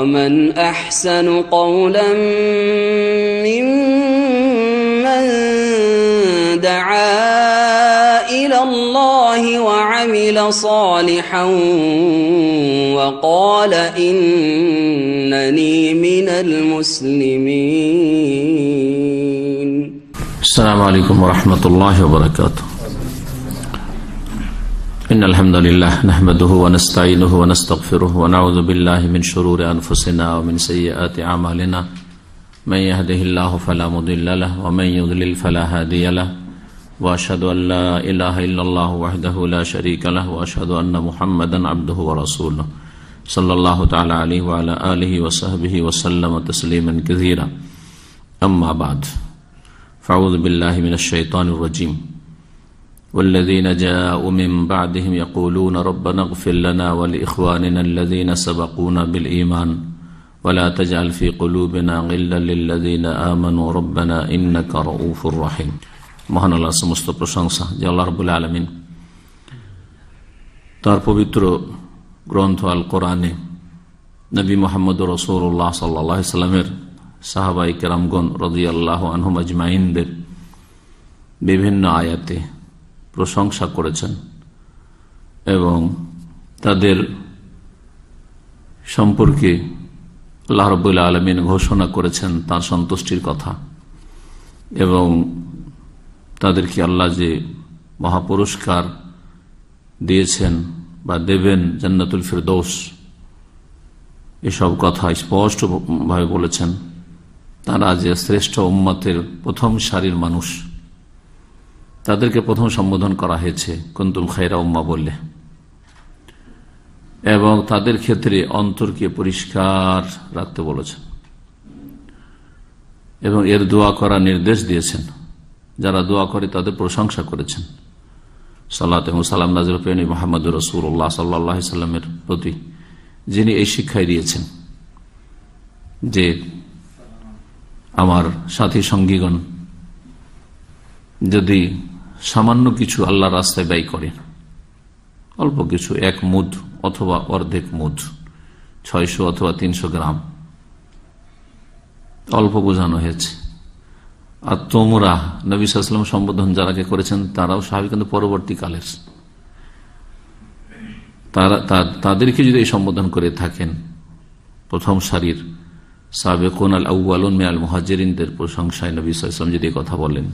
ومن أحسن قولا ممن دعا إلى الله وعمل صالحا وقال إنني من المسلمين السلام عليكم ورحمة الله وبركاته إن الحمد لله نحمده ونستعينه ونستغفره ونعوذ بالله من من شرور أنفسنا ومن ومن سيئات عمالنا يهده الله الله الله فلا فلا مضل له له له يضلل هادي وأشهد وأشهد أن أن لا لا إله إلا وحده شريك محمدا عبده ورسوله صلى تعالى عليه وعلى آله وصحبه وسلم تسليما كثيرا أما بعد فعوذ بالله من الشيطان الرجيم والذين جاءوا من بعدهم يقولون ربنا اغفر لنا ولإخواننا الذين سبقونا بالإيمان ولا تجعل في قلوبنا غلا للذين آمنوا ربنا إنك رؤوف رحيم মহান আল্লাহ সমস্ত প্রশংসা যে আল্লাহ রবুল্লা আলমিন তার পবিত্র গ্রন্থ আল কোরআনে নবী মোহাম্মদ রসৌল্লাহ সাল্লাহ সাল্লামের সাহাবাই কেরামগন রদি আল্লাহ আনহুম আজমাইনদের বিভিন্ন আয়াতে প্রশংসা করেছেন এবং তাদের সম্পর্কে আল্লাহ রবুল্লা আলমিন ঘোষণা করেছেন তার সন্তুষ্টির কথা এবং তাদেরকে আল্লাহ যে মহাপুরস্কার দিয়েছেন বা দেবেন জান্নাতুল দোষ এসব কথা স্পষ্টভাবে বলেছেন তারা যে শ্রেষ্ঠ উম্মতের প্রথম সারির মানুষ তাদেরকে প্রথম সম্বোধন করা হয়েছে কন্তুম খাইরা উম্মা বললে এবং তাদের ক্ষেত্রে অন্তরকে পরিষ্কার রাখতে বলেছেন এবং এর দোয়া করা নির্দেশ দিয়েছেন যারা দোয়া করে তাদের প্রশংসা করেছেন তেমন সালাম নাজির পেনী মোহাম্মদ রসুল্লাহ সাল্লাহ সাল্লামের প্রতি যিনি এই শিক্ষায় দিয়েছেন যে আমার সাথী সঙ্গীগণ যদি সামান্য কিছু আল্লাহ রাস্তায় ব্যয় করেন অল্প কিছু এক মুদ অথবা অর্ধেক মুধ ছয়শো অথবা তিনশো গ্রাম অল্প বোঝানো হয়েছে আর তোমরা নবী সাল্লাম সম্বোধন যারাকে করেছেন তারাও স্বাভাবিক কিন্তু পরবর্তীকালের তারা তাদেরকে যদি এই সম্বোধন করে থাকেন প্রথম সারির সাবেক আল আউআল মে আল মহাজেরিনদের প্রশংসায় নবী সাল্লাম যদি কথা বলেন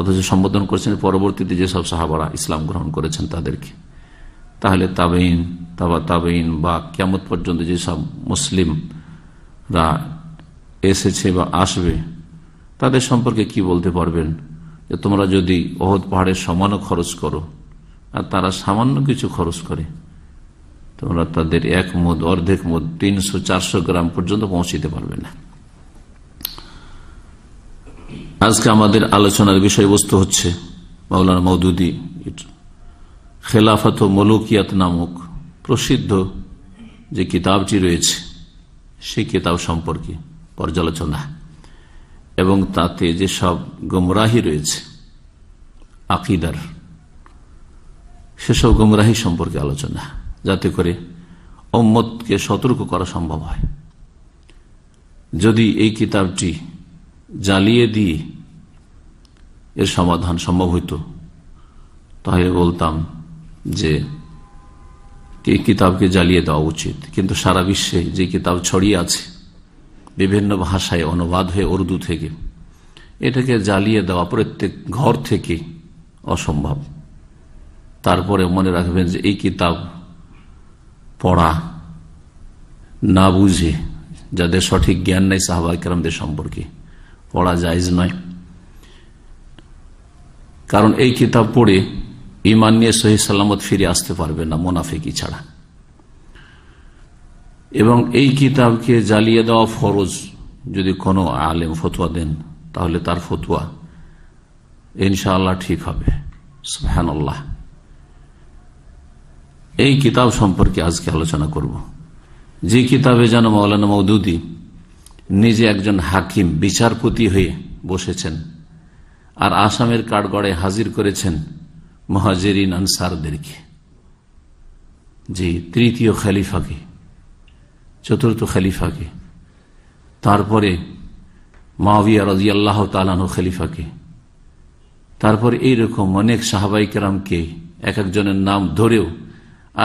অথচ সম্বোধন করেছেন পরবর্তীতে যেসব সাহাবারা ইসলাম গ্রহণ করেছেন তাদেরকে তাহলে তাবেইন তাবা তাবেইন বা কেমত পর্যন্ত যেসব মুসলিমরা এসেছে বা আসবে তাদের সম্পর্কে কি বলতে পারবেন যে তোমরা যদি অহত পাহাড়ের সমানও খরচ করো আর তারা সামান্য কিছু খরচ করে তোমরা তাদের এক মদ অর্ধেক মদ তিনশো চারশো গ্রাম পর্যন্ত পৌঁছিতে পারবে না আজকে আমাদের আলোচনার বিষয়বস্তু হচ্ছে মৌলানা মৌদুদি খেলাফত মলুকিয়াত নামক প্রসিদ্ধ যে কিতাবটি রয়েছে সেই কিতাব সম্পর্কে পর্যালোচনা এবং তাতে যে সব গুমরাহি রয়েছে আকিদার সেসব গুমরাহি সম্পর্কে আলোচনা যাতে করে ওম্মতকে সতর্ক করা সম্ভব হয় যদি এই কিতাবটি জ্বালিয়ে দিয়ে এর সমাধান সম্ভব হইত তাহলে বলতাম যে এই কিতাবকে জ্বালিয়ে দেওয়া উচিত কিন্তু সারা বিশ্বে যে কিতাব ছড়িয়ে আছে বিভিন্ন ভাষায় অনুবাদ হয়ে উর্দু থেকে এটাকে জ্বালিয়ে দেওয়া প্রত্যেক ঘর থেকে অসম্ভব তারপরে মনে রাখবেন যে এই কিতাব পড়া না বুঝে যাদের সঠিক জ্ঞান নেই সাহবা কেরামদের সম্পর্কে পড়া জায়জ নয় কারণ এই কিতাব পড়ে ইমান নিয়ে সহি সাল্লামত ফিরে আসতে পারবে না মোনাফেকি ছাড়া এবং এই কিতাবকে জ্বালিয়ে দেওয়া ফরজ যদি কোনো আলেম ফতুয়া দেন তাহলে তার ফতুয়া ইনশাআল্লাহ ঠিক হবে সুহানাল্লাহ এই কিতাব সম্পর্কে আজকে আলোচনা করব যে কিতাবে যেন মৌলানা মৌদুদী নিজে একজন হাকিম বিচারপতি হয়ে বসেছেন আর আসামের কাঠগড়ে হাজির করেছেন মহাজেরিন আনসারদেরকে যে তৃতীয় খালিফাকে চতুর্থ খালিফাকে তারপরে রাজি আল্লাহ তালানো খালিফাকে তারপর এইরকম অনেক সাহাবাই কেরামকে এক একজনের নাম ধরেও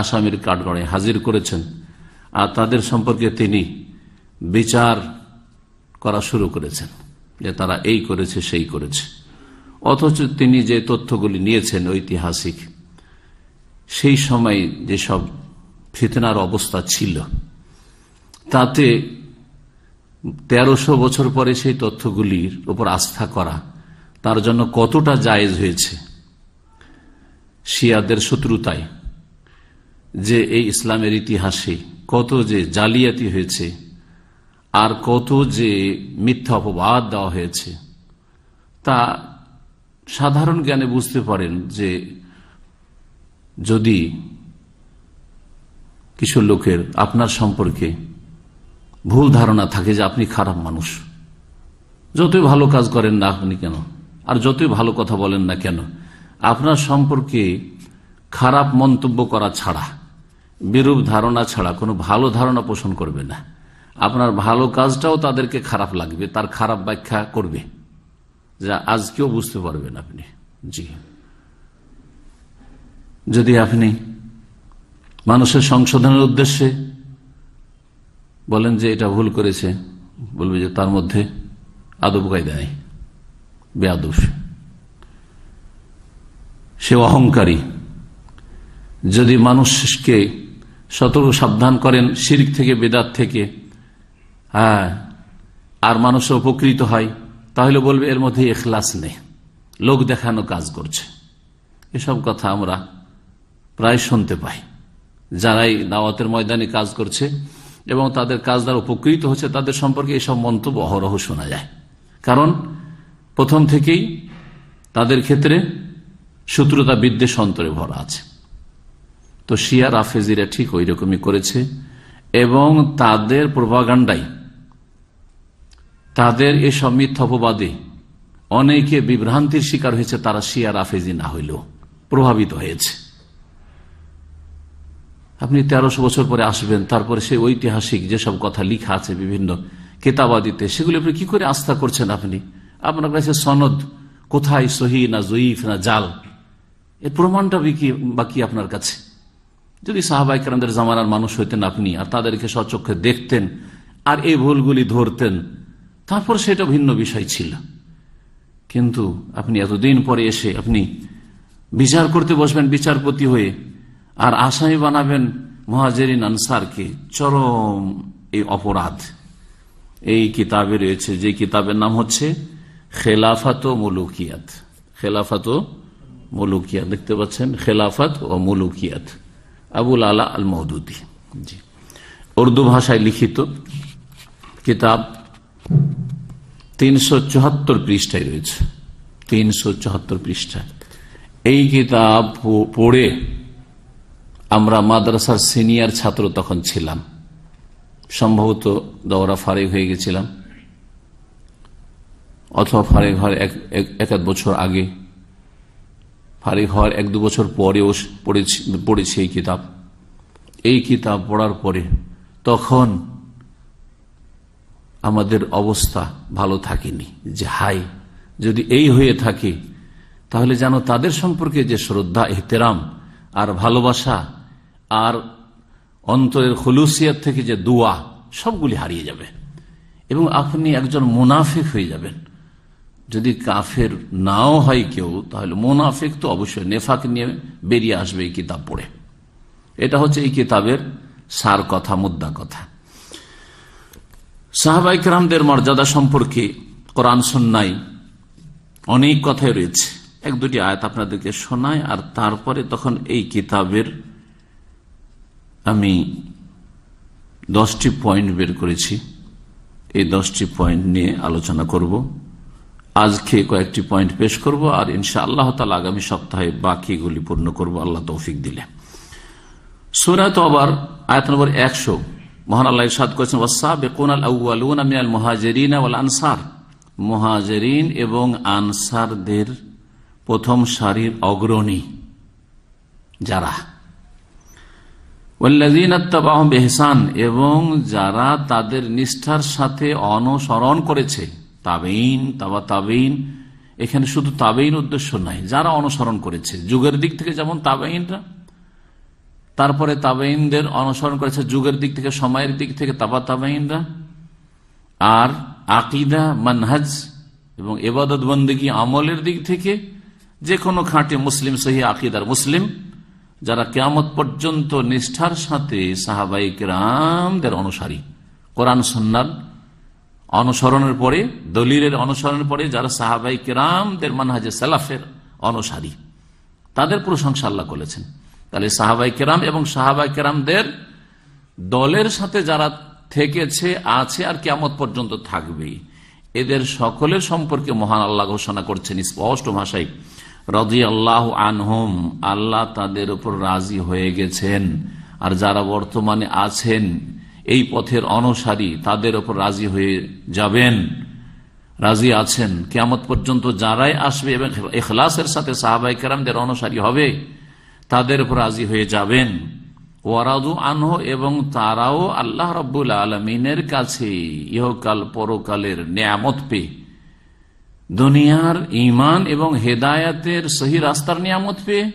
আসামের কাঠগড়ে হাজির করেছেন আর তাদের সম্পর্কে তিনি বিচার করা শুরু করেছেন যে তারা এই করেছে সেই করেছে অথচ তিনি যে তথ্যগুলি নিয়েছেন ঐতিহাসিক সেই সময় যেসব ফিতনার অবস্থা ছিল তাতে তেরোশো বছর পরে সেই তথ্যগুলির উপর আস্থা করা তার জন্য কতটা জায়েজ হয়েছে শিয়াদের শত্রুতায় যে এই ইসলামের ইতিহাসে কত যে জালিয়াতি হয়েছে আর কত যে মিথ্যা অপবাদ দেওয়া হয়েছে তা সাধারণ জ্ঞানে বুঝতে পারেন যে যদি কিছু লোকের আপনার সম্পর্কে ভুল ধারণা থাকে যে আপনি খারাপ মানুষ যতই ভালো কাজ করেন না আপনি কেন আর যতই ভালো কথা বলেন না কেন আপনার সম্পর্কে খারাপ মন্তব্য করা ছাড়া বিরূপ ধারণা ছাড়া কোনো ভালো ধারণা পোষণ করবে না আপনার ভালো কাজটাও তাদেরকে খারাপ লাগবে তার খারাপ ব্যাখ্যা করবে যা আজকেও বুঝতে পারবেন আপনি জি যদি আপনি মানুষের সংশোধনের উদ্দেশ্যে বলেন যে এটা ভুল করেছে বলবে যে তার মধ্যে আদব কায়দা নেই বেআব সে অহংকারী যদি মানুষকে সতর্ক সাবধান করেন শিরিক থেকে বেদাত থেকে হ্যাঁ আর মানুষ উপকৃত হয় তাহলে বলবে এর মধ্যে এখলাস নেই লোক দেখানো কাজ করছে এসব কথা আমরা প্রায় শুনতে পাই যারাই দাওয়াতের ময়দানে কাজ করছে এবং তাদের কাজ দ্বারা উপকৃত হচ্ছে তাদের সম্পর্কে এসব মন্তব্য অহরহ শোনা যায় কারণ প্রথম থেকেই তাদের ক্ষেত্রে শত্রুতা বিদ্বেষ অন্তরে ভরা আছে তো শিয়া রাফেজিরা ঠিক ওই রকমই করেছে এবং তাদের প্রভাগান্ডাই তাদের এসব মিথ্যপবাদে অনেকে বিভ্রান্তির শিকার হয়েছে তারা শিয়ার আফেজি না হইলেও প্রভাবিত হয়েছে আপনি তেরোশো বছর পরে আসবেন তারপরে সেই ঐতিহাসিক যেসব কথা লিখা আছে বিভিন্ন কেতাবাদিতে সেগুলি আপনি কি করে আস্থা করছেন আপনি আপনার কাছে সনদ কোথায় সহি না জয়ীফ না জাল এর প্রমাণটা বাকি আপনার কাছে যদি সাহাবাই কারণদের জামানার মানুষ হইতেন আপনি আর তাদেরকে সচক্ষে দেখতেন আর এই ভুলগুলি ধরতেন তারপর সেটা ভিন্ন বিষয় ছিল কিন্তু আপনি এতদিন পরে এসে আপনি বিচার করতে বসবেন বিচারপতি হয়ে আর আসামি বানাবেন মহাজেরিন আনসারকে চরম এই অপরাধ এই কিতাবে রয়েছে যে কিতাবের নাম হচ্ছে খেলাফাত ও মলুকিয়াত খেলাফাত ও মলুকিয়াত দেখতে পাচ্ছেন খেলাফাত ও মলুকিয়াত আবুল আলা আল মহদুদি জি উর্দু ভাষায় লিখিত কিতাব তিনশো চুহাত্তর পৃষ্ঠায় রয়েছে তিনশো চুহাত্তর পৃষ্ঠায় এই কিতাব পড়ে আমরা মাদ্রাসার সিনিয়র ছাত্র তখন ছিলাম সম্ভবত দৌড়া ফারেক হয়ে গেছিলাম অথবা ফারেক হওয়ার এক এক বছর আগে ফারেক হওয়ার এক দু বছর পরেও পড়েছি পড়েছি এই কিতাব এই কিতাব পড়ার পরে তখন আমাদের অবস্থা ভালো থাকেনি যে হাই যদি এই হয়ে থাকে তাহলে যেন তাদের সম্পর্কে যে শ্রদ্ধা এহতেরাম আর ভালোবাসা আর অন্তরের খলুসিয়ার থেকে যে দোয়া সবগুলি হারিয়ে যাবে এবং আপনি একজন মুনাফিক হয়ে যাবেন যদি কাফের নাও হয় কেউ তাহলে মোনাফিক তো অবশ্যই নেফাক নিয়ে বেরিয়ে আসবে এই কিতাব পড়ে এটা হচ্ছে এই কিতাবের সার কথা মুদ্রা কথা সাহাবাইকরামদের মর্যাদা সম্পর্কে কোরআন সন্ন্যায় অনেক কথাই রয়েছে এক দুটি আয়াত আপনাদেরকে শোনায় আর তারপরে তখন এই কিতাবের আমি দশটি পয়েন্ট বের করেছি এই দশটি পয়েন্ট নিয়ে আলোচনা করব আজকে কয়েকটি পয়েন্ট পেশ করব আর ইনশা আল্লাহ তালা আগামী সপ্তাহে বাকিগুলি পূর্ণ করব আল্লাহ তৌফিক দিলে তো আবার আয়াত নম্বর একশো মহান আল্লাহ ইসাদ করেছেন ওয়াসা বেকুন আল আউআলুন আমিনাল মহাজেরিন আল আনসার মহাজেরিন এবং আনসারদের প্রথম সারির অগ্রণী যারা ওল্লাদিন আত্মাবাহ বেহসান এবং যারা তাদের নিষ্ঠার সাথে অনুসরণ করেছে তাবেইন তাবা তাবেইন এখানে শুধু তাবেইন উদ্দেশ্য নাই যারা অনুসরণ করেছে যুগের দিক থেকে যেমন তাবেইনরা তারপরে তাবাইনদের অনুসরণ করেছে যুগের দিক থেকে সময়ের দিক থেকে তাবা তাবাইনরা আর আকিদা মানহাজ এবং এবাদত বন্দী আমলের দিক থেকে যে কোনো খাঁটি মুসলিম সহি আকিদার মুসলিম যারা কেমত পর্যন্ত নিষ্ঠার সাথে সাহাবাইক রামদের অনুসারী কোরআন সন্ন্যাল অনুসরণের পরে দলিলের অনুসরণের পরে যারা সাহাবাইক রামদের মানহাজে সালাফের অনুসারী তাদের প্রশংসা আল্লাহ করেছেন তাহলে সাহাবাই কেরাম এবং সাহাবাই কেরামদের দলের সাথে যারা থেকেছে আছে আর কেমত পর্যন্ত থাকবেই এদের সকলের সম্পর্কে মহান আল্লাহ ঘোষণা করছেন স্পষ্ট ভাষায় রদি আল্লাহ আনহম আল্লাহ তাদের উপর রাজি হয়ে গেছেন আর যারা বর্তমানে আছেন এই পথের অনুসারী তাদের ওপর রাজি হয়ে যাবেন রাজি আছেন কেমত পর্যন্ত যারাই আসবে এবং এখলাসের সাথে সাহাবাই কেরামদের অনুসারী হবে তাদের উপর রাজি হয়ে যাবেন ওয়ারাদু আনহ এবং তারাও আল্লাহ রব্বুল আলমিনের কাছে ইহকাল পরকালের নিয়ামত পেয়ে দুনিয়ার ইমান এবং হেদায়াতের সহি রাস্তার নিয়ামত পেয়ে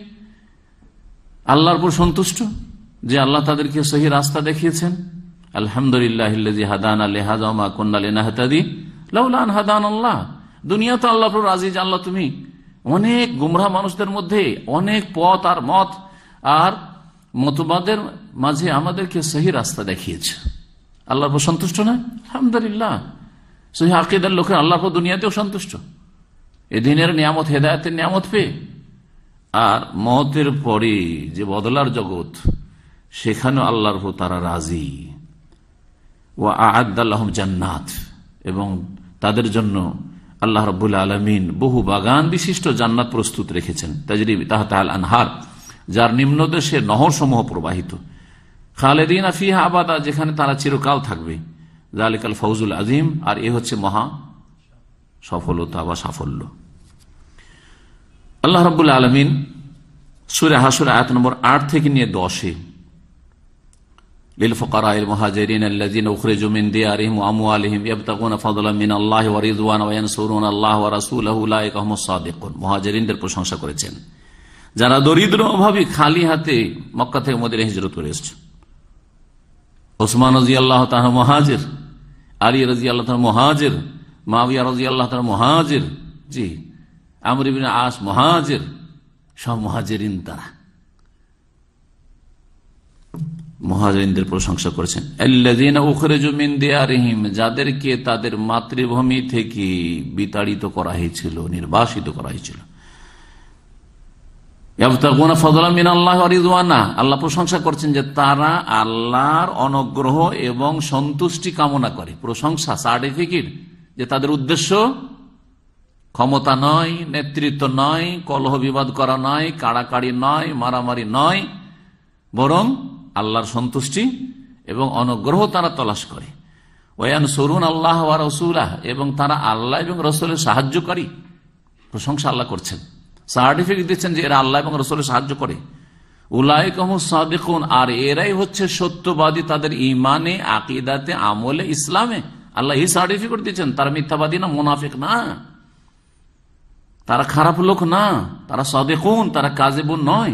আল্লাহর উপর সন্তুষ্ট যে আল্লাহ তাদেরকে সহি রাস্তা দেখিয়েছেন আলহামদুলিল্লাহ হাদান হাদান আল্লাহ দুনিয়া তো আল্লাহ রাজি যে আল্লাহ তুমি অনেক গুমরা মানুষদের মধ্যে অনেক পথ আর মত আর মতবাদের মাঝে আমাদেরকে সেই রাস্তা দেখিয়েছে আল্লাহ সন্তুষ্ট না আলহামদুলিল্লাহ সহি আকিদার লোকের আল্লাহ দুনিয়াতেও সন্তুষ্ট এ দিনের নিয়ামত হেদায়তের নিয়ামত পেয়ে আর মতের পরে যে বদলার জগৎ সেখানে আল্লাহর তারা রাজি ও আদাল জান্নাত এবং তাদের জন্য আল্লাহ রবুল আলমিন বহু বাগান বিশিষ্ট জান্নাত প্রস্তুত রেখেছেন তাজরিব তাহতাল আনহার যার নিম্নদেশে নহর সমূহ প্রবাহিত খালেদিন আফিহা আবাদা যেখানে তারা চিরকাল থাকবে জালিকাল ফৌজুল আজিম আর এ হচ্ছে মহা সফলতা বা সাফল্য আল্লাহ রবুল্লা আলমিন সুরে হাসুর আয়াত নম্বর আট থেকে নিয়ে দশে للفقراء المهاجرين الذين أخرجوا من ديارهم وأموالهم يبتغون فضلا من الله ورضوان وينصرون الله ورسوله أولئك هم الصادقون মুহাজিরিনদের প্রশংসা করেছেন যারা দরিদ্র অভাবী খালি হাতে মক্কা থেকে মদিনা হিজরত করে এসেছে ওসমান রাজি আল্লাহ তাহ মহাজের আলী রাজি আল্লাহ তাহ মহাজের মাবিয়া রাজি আল্লাহ তাহ মহাজের জি আমরিবিন আস মহাজের সব মহাজেরিন তারা মহাজরিনদের প্রশংসা করেছেন যাদেরকে তাদের মাতৃভূমি থেকে বিতাড়িত করা হয়েছিল নির্বাসিত করা হয়েছিল আল্লাহ প্রশংসা করছেন যে তারা আল্লাহর অনুগ্রহ এবং সন্তুষ্টি কামনা করে প্রশংসা সার্টিফিকেট যে তাদের উদ্দেশ্য ক্ষমতা নয় নেতৃত্ব নয় কলহ বিবাদ করা নয় কাড়াকাড়ি নয় মারামারি নয় বরং আল্লাহর সন্তুষ্টি এবং অনুগ্রহ তারা তলাশ করে ওয়ান সরুন আল্লাহ রসুল্লাহ এবং তারা আল্লাহ এবং রসুলের করি প্রশংসা আল্লাহ করছেন সার্টিফিকেট দিচ্ছেন যে এরা আল্লাহ এবং রসুলের সাহায্য করে উলায়কুন আর এরাই হচ্ছে সত্যবাদী তাদের ইমানে আকিদাতে আমলে ইসলামে আল্লাহ এই সার্টিফিকেট দিচ্ছেন তারা মিথ্যাবাদী না মুনাফিক না তারা খারাপ লোক না তারা সদেকুন তারা কাজেবুন নয়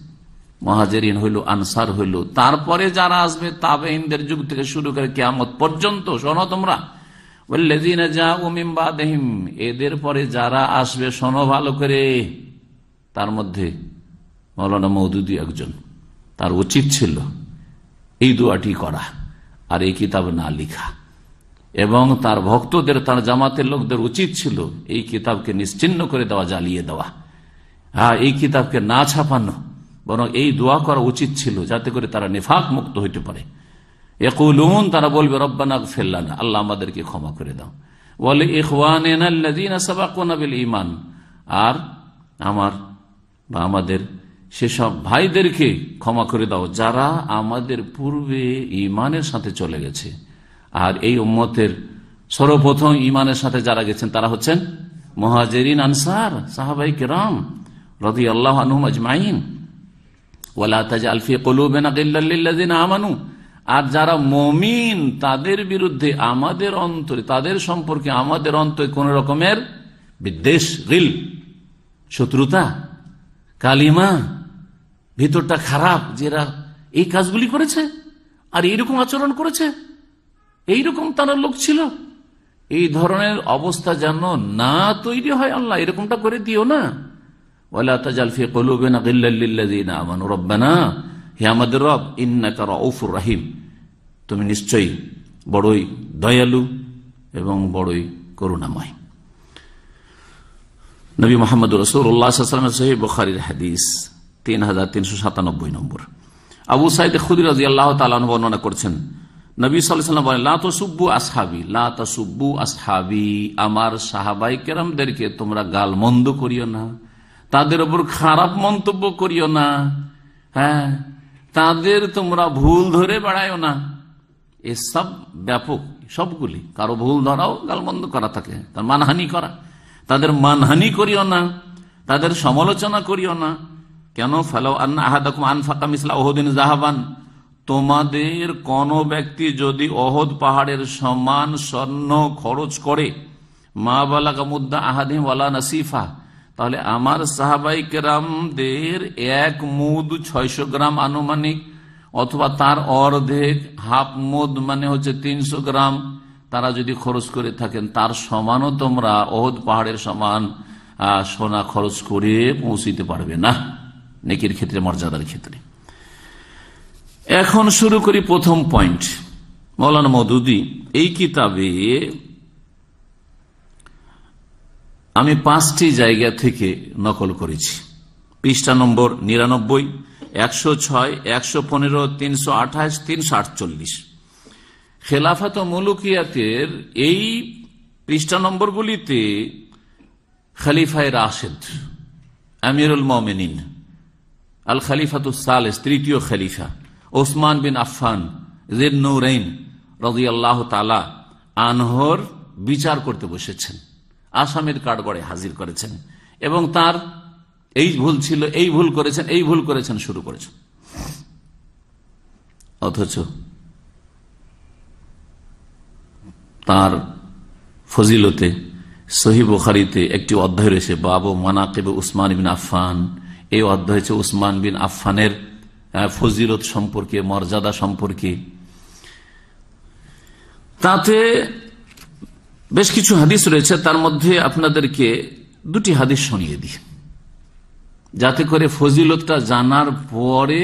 মহাজেরিন হইল আনসার হইল তারপরে যারা আসবে তাবে ইন্দের যুগ থেকে শুরু করে কেয়ামত পর্যন্ত শোনো তোমরা এদের পরে যারা আসবে শোনো ভালো করে তার মধ্যে মৌলানা মৌদুদি একজন তার উচিত ছিল এই দুয়াটি করা আর এই কিতাব না লিখা এবং তার ভক্তদের তার জামাতের লোকদের উচিত ছিল এই কিতাবকে নিশ্চিন্ন করে দেওয়া জ্বালিয়ে দেওয়া হ্যাঁ এই কিতাবকে না ছাপানো বরং এই দোয়া করা উচিত ছিল যাতে করে তারা নেফাক মুক্ত হইতে পারে একুলুন তারা বলবে রব্বানা ফেললানা আল্লাহ আমাদেরকে ক্ষমা করে দাও বলে ইমান আর আমার বা আমাদের সেসব ভাইদেরকে ক্ষমা করে দাও যারা আমাদের পূর্বে ইমানের সাথে চলে গেছে আর এই উম্মতের সর্বপ্রথম ইমানের সাথে যারা গেছেন তারা হচ্ছেন মহাজেরিন আনসার সাহাবাই কেরাম রদি আল্লাহ আনহুম আমানু আর যারা মমিন তাদের বিরুদ্ধে আমাদের অন্তরে তাদের সম্পর্কে আমাদের অন্তরে কোন রকমের বিদ্বেষ রিল শত্রুতা কালিমা ভিতরটা খারাপ যেরা এই কাজগুলি করেছে আর এইরকম আচরণ করেছে এইরকম তারা লোক ছিল এই ধরনের অবস্থা যেন না তৈরি হয় আল্লাহ এরকমটা করে দিও না ওয়ালা তাজাল ফি তুমি নিশ্চয়ই বড়ই দয়ালু এবং বড়ই করুণাময় নবী মোহাম্মদ রসুল্লাহাম সহি বখারির হাদিস তিন হাজার তিনশো সাতানব্বই নম্বর আবু সাইদ খুদি আল্লাহ বর্ণনা করছেন নবী সাল্লাম বলেন আসহাবি আমার সাহাবাই তোমরা করিও না তাদের ওপর খারাপ মন্তব্য করিও না হ্যাঁ তাদের তোমরা ভুল ধরে বেড়ায়ও না এসব ব্যাপক সবগুলি কারো ভুল ধরাও গালবন্ধ করা থাকে তার মানহানি করা তাদের মানহানি করিও না তাদের সমালোচনা করিও না কেন ফেলো আন্না তোমাদের কোন ব্যক্তি যদি অহদ পাহাড়ের সমান স্বর্ণ খরচ করে মা বালাকা মুদ্দা আহাদিম ওয়ালা নাসিফা তাহলে আমার সাহাবাই কেরামদের এক মুদ ছয়শো গ্রাম আনুমানিক অথবা তার অর্ধেক হাফ মুদ মানে হচ্ছে তিনশো গ্রাম তারা যদি খরচ করে থাকেন তার সমানও তোমরা অহধ পাহাড়ের সমান সোনা খরচ করে পৌঁছিতে পারবে না নেকির ক্ষেত্রে মর্যাদার ক্ষেত্রে এখন শুরু করি প্রথম পয়েন্ট মৌলানা মধুদি এই কিতাবে আমি পাঁচটি জায়গা থেকে নকল করেছি পৃষ্ঠা নম্বর নিরানব্বই একশো ছয় একশো পনেরো তিনশো আঠাশ তিনশো আটচল্লিশ খেলাফাত মুলুকিয়াতের এই পৃষ্ঠা নম্বরগুলিতে খালিফায় রাশেদ আমিরুল মমেনিন আল সালেস তৃতীয় খালিফা ওসমান বিন আফান জেদ নৌরাইন তালা আনহর বিচার করতে বসেছেন আসামের কাঠগড়ে হাজির করেছেন এবং তার এই ভুল ছিল এই ভুল করেছেন এই ভুল করেছেন শুরু করেছেন অথচ তার ফজিলতে সহি বুখারিতে একটি অধ্যায় রয়েছে বাবু মানাকিব উসমান বিন আফান এই অধ্যায় হচ্ছে উসমান বিন আফানের ফজিলত সম্পর্কে মর্যাদা সম্পর্কে তাতে বেশ কিছু হাদিস রয়েছে তার মধ্যে আপনাদেরকে দুটি হাদিস শুনিয়ে দিই যাতে করে ফজিলতটা জানার পরে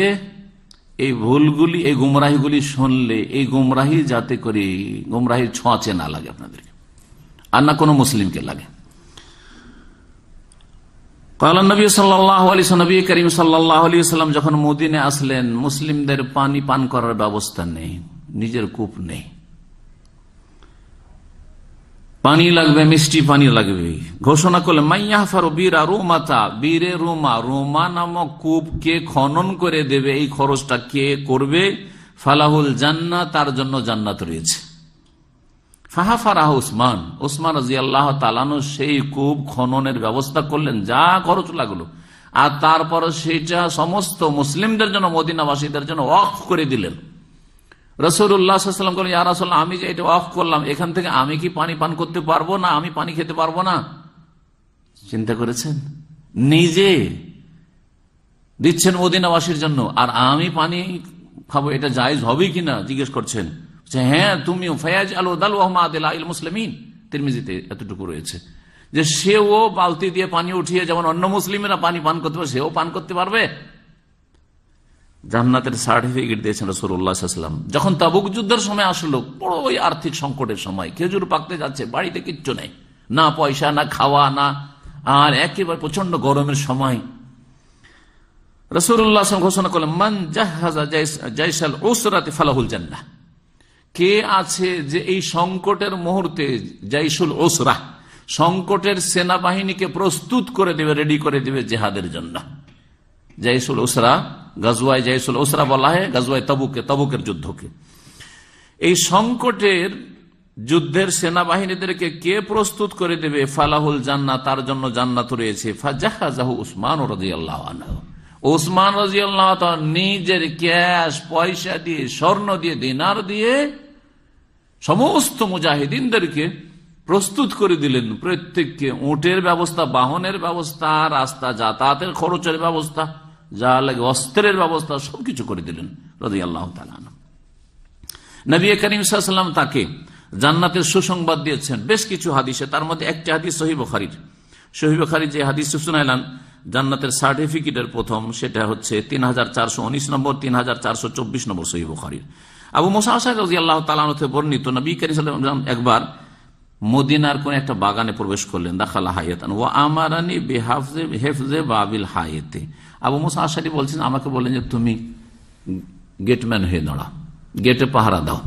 এই ভুলগুলি এই গুমরাহিগুলি শুনলে এই গুমরাহি যাতে করে গুমরাহির ছোঁয়াচে না লাগে আপনাদেরকে আর না কোনো মুসলিমকে লাগে করিম সাল্লাম যখন মদিনে আসলেন মুসলিমদের পানি পান করার ব্যবস্থা নেই নিজের কূপ নেই পানি লাগবে মিষ্টি পানি লাগবে ঘোষণা করলে মাইয়াহারো বীরা রোমাতা বীরে রোমা রোমা নামক কূপ কে খনন করে দেবে এই খরচটা কে করবে ফালাহুল জান্না তার জন্য জান্নাত রয়েছে ফাহাফারাহ উসমান উসমান রাজি আল্লাহ তালানো সেই কূপ খননের ব্যবস্থা করলেন যা খরচ লাগলো আর তারপর সেটা সমস্ত মুসলিমদের জন্য মদিনাবাসীদের জন্য অফ করে দিলেন রসুল্লাহাম করেন ইয়া রাসল্লাহ আমি যে এটা অফ করলাম এখান থেকে আমি কি পানি পান করতে পারবো না আমি পানি খেতে পারবো না চিন্তা করেছেন নিজে দিচ্ছেন মদিনাবাসীর জন্য আর আমি পানি খাবো এটা জায়জ হবে কিনা জিজ্ঞেস করছেন হ্যাঁ তুমিও ফয়াজ আল আল মুসলিমিন তিরমিজিতে এতটুকু রয়েছে যে সেও বালতি দিয়ে পানি উঠিয়ে যেমন অন্য মুসলিমেরা পানি পান করতে পারবে সেও পান করতে পারবে জান্নাতের সার্টিফিকেট দিয়েছেন রসুল্লাহাম যখন তাবুক যুদ্ধের সময় আসলো বড় ওই আর্থিক সংকটের সময় খেজুর পাকতে যাচ্ছে বাড়িতে কিচ্ছু নেই না পয়সা না খাওয়া না আর একেবারে প্রচন্ড গরমের সময় কে আছে যে এই সংকটের মুহূর্তে ওসরা সংকটের সেনাবাহিনীকে প্রস্তুত করে দেবে রেডি করে দেবে জেহাদের জন্য জাইসুল ওসরা গাজুয়ায় জাহিসুল ওসরা বলা হয় গাজুয়ায় তবুকে তবুকের যুদ্ধকে এই সংকটের যুদ্ধের সেনাবাহিনীদেরকে কে প্রস্তুত করে দেবে ফালাহুল জান্না তার জন্য জান্নাত রয়েছে ফাজাহাজাহু উসমান ওসমান নিজের ক্যাশ পয়সা দিয়ে স্বর্ণ দিয়ে দিনার দিয়ে সমস্ত মুজাহিদিনদেরকে প্রস্তুত করে দিলেন প্রত্যেককে উঁটের ব্যবস্থা বাহনের ব্যবস্থা রাস্তা যাতায়াতের খরচের ব্যবস্থা যা লাগে অস্ত্রের ব্যবস্থা সবকিছু করে দিলেন রাজি আল্লাহ নবী করিম তাকে জান্নাতের সুসংবাদ দিয়েছেন বেশ কিছু হাদিসে তার মধ্যে একটি হাদিস সহিবখারির সহিবখারি যে হাদিস শুনাইলাম জান্নাতের সার্টিফিকেটের প্রথম সেটা হচ্ছে তিন হাজার চারশো উনিশ নম্বর তিন হাজার চারশো চব্বিশ নম্বর সহিবখারির আবু মোসাহ বর্ণিত নবী করিম একবার মদিনার কোন একটা বাগানে প্রবেশ করলেন দাখাল হাইয়াতান ও আমারানি হেফজে বাবিল হায়েতে আবু মোসা আশারি বলছেন আমাকে বলেন যে তুমি গেটম্যান হয়ে দাঁড়া গেটে পাহারা দাও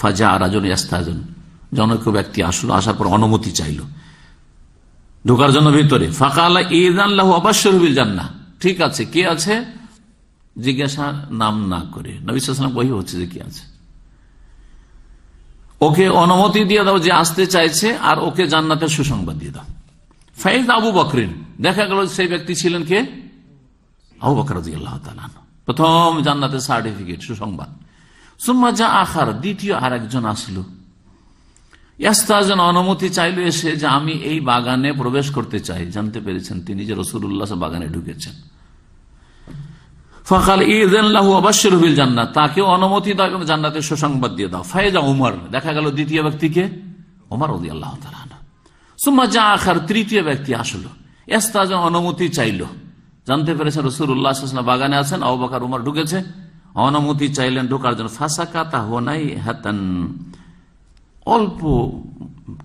ফাজা আরাজন ইয়াস্তাজন জনক ব্যক্তি আসলো আসার পর অনুমতি চাইল ঢোকার জন্য ভিতরে ফাঁকা আল্লাহ ঈদ আল্লাহ অবাশ্যবিল জাননা ঠিক আছে কে আছে জিজ্ঞাসা নাম না করে নবিশ্বাসন বহি হচ্ছে যে কি আছে ওকে অনুমতি দিয়ে দাও যে আসতে চাইছে আর ওকে জান্নাতের সুসংবাদ দিয়ে দাও ফাইজ আবু বকরিন দেখা গেল সেই ব্যক্তি ছিলেন কে আবু বকর প্রথম জান্নাতের সার্টিফিকেট সুসংবাদ সুম্মা যা আখার দ্বিতীয় আর একজন আসলো অনুমতি চাইল এসে যে আমি এই বাগানে প্রবেশ করতে চাই জানতে পেরেছেন তিনি যে রসুল্লাহ বাগানে ঢুকেছেন ফকাল ইদাহু অবশ্যই রবিল জান্নাত তাকেও অনুমতি দাও এবং জান্নাতের সুসংবাদ দিয়ে দাও ফায়জা উমর দেখা গেল দ্বিতীয় ব্যক্তিকে ওমর উদি আল্লাহ তালা সুম্মা যা আখার তৃতীয় ব্যক্তি আসলো এস্তাজ অনুমতি চাইল জানতে পেরেছেন রসুল্লাহ বাগানে আছেন অবাকার উমার ঢুকেছে অনুমতি চাইলেন ঢোকার জন্য ফাঁসাকা তা নাই হাতান অল্প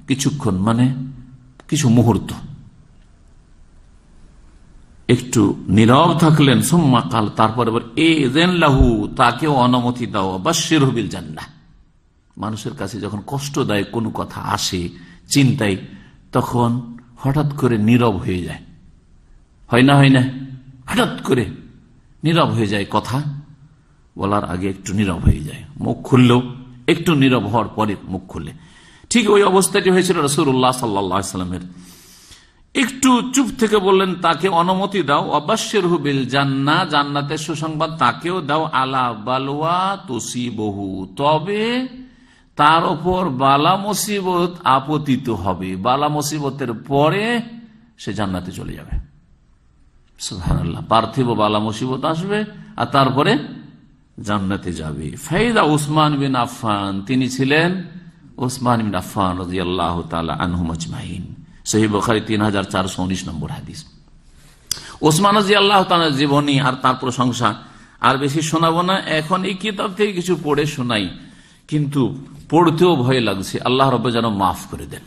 কিছুক্ষণ মানে কিছু মুহূর্ত একটু নীরব থাকলেন সোম্মা কাল তারপরে লাহু তাকেও অনুমতি দাও বা শেরহবিল না মানুষের কাছে যখন কষ্টদায়ক কোনো কথা আসে চিন্তায় তখন হঠাৎ করে নীরব হয়ে যায় হয় না হয় না হঠাৎ করে নীরব হয়ে যায় কথা বলার আগে একটু নীরব হয়ে যায় মুখ খুললেও একটু নীরব হওয়ার পরে মুখ খুললে ঠিক ওই অবস্থাটি হয়েছিল রসুল্লাহ সাল্লামের একটু চুপ থেকে বললেন তাকে অনুমতি দাও অবশ্যের হুবিল জান্না জান্নাতের সুসংবাদ তাকেও দাও আলা বালুয়া তুসি বহু তবে তার ওপর বালা মুসিবত আপতিত হবে বালা মুসিবতের পরে সে জান্নাতে চলে যাবে পার্থিব বালা মুসিবত আসবে আর তারপরে জান্নাতে যাবে ফাইদা উসমান বিন আফান তিনি ছিলেন উসমান বিন আফান রাজি আল্লাহ আনহুমজমাহিন সেই বখারি তিন হাজার চারশো উনিশ নম্বর হাদিস ওসমান আল্লাহ তালা জীবনী আর তার প্রশংসা আর বেশি শোনাবো না এখন এই কিতাব থেকে কিছু পড়ে শোনাই কিন্তু পড়তেও ভয় লাগছে আল্লাহ রব যেন মাফ করে দেন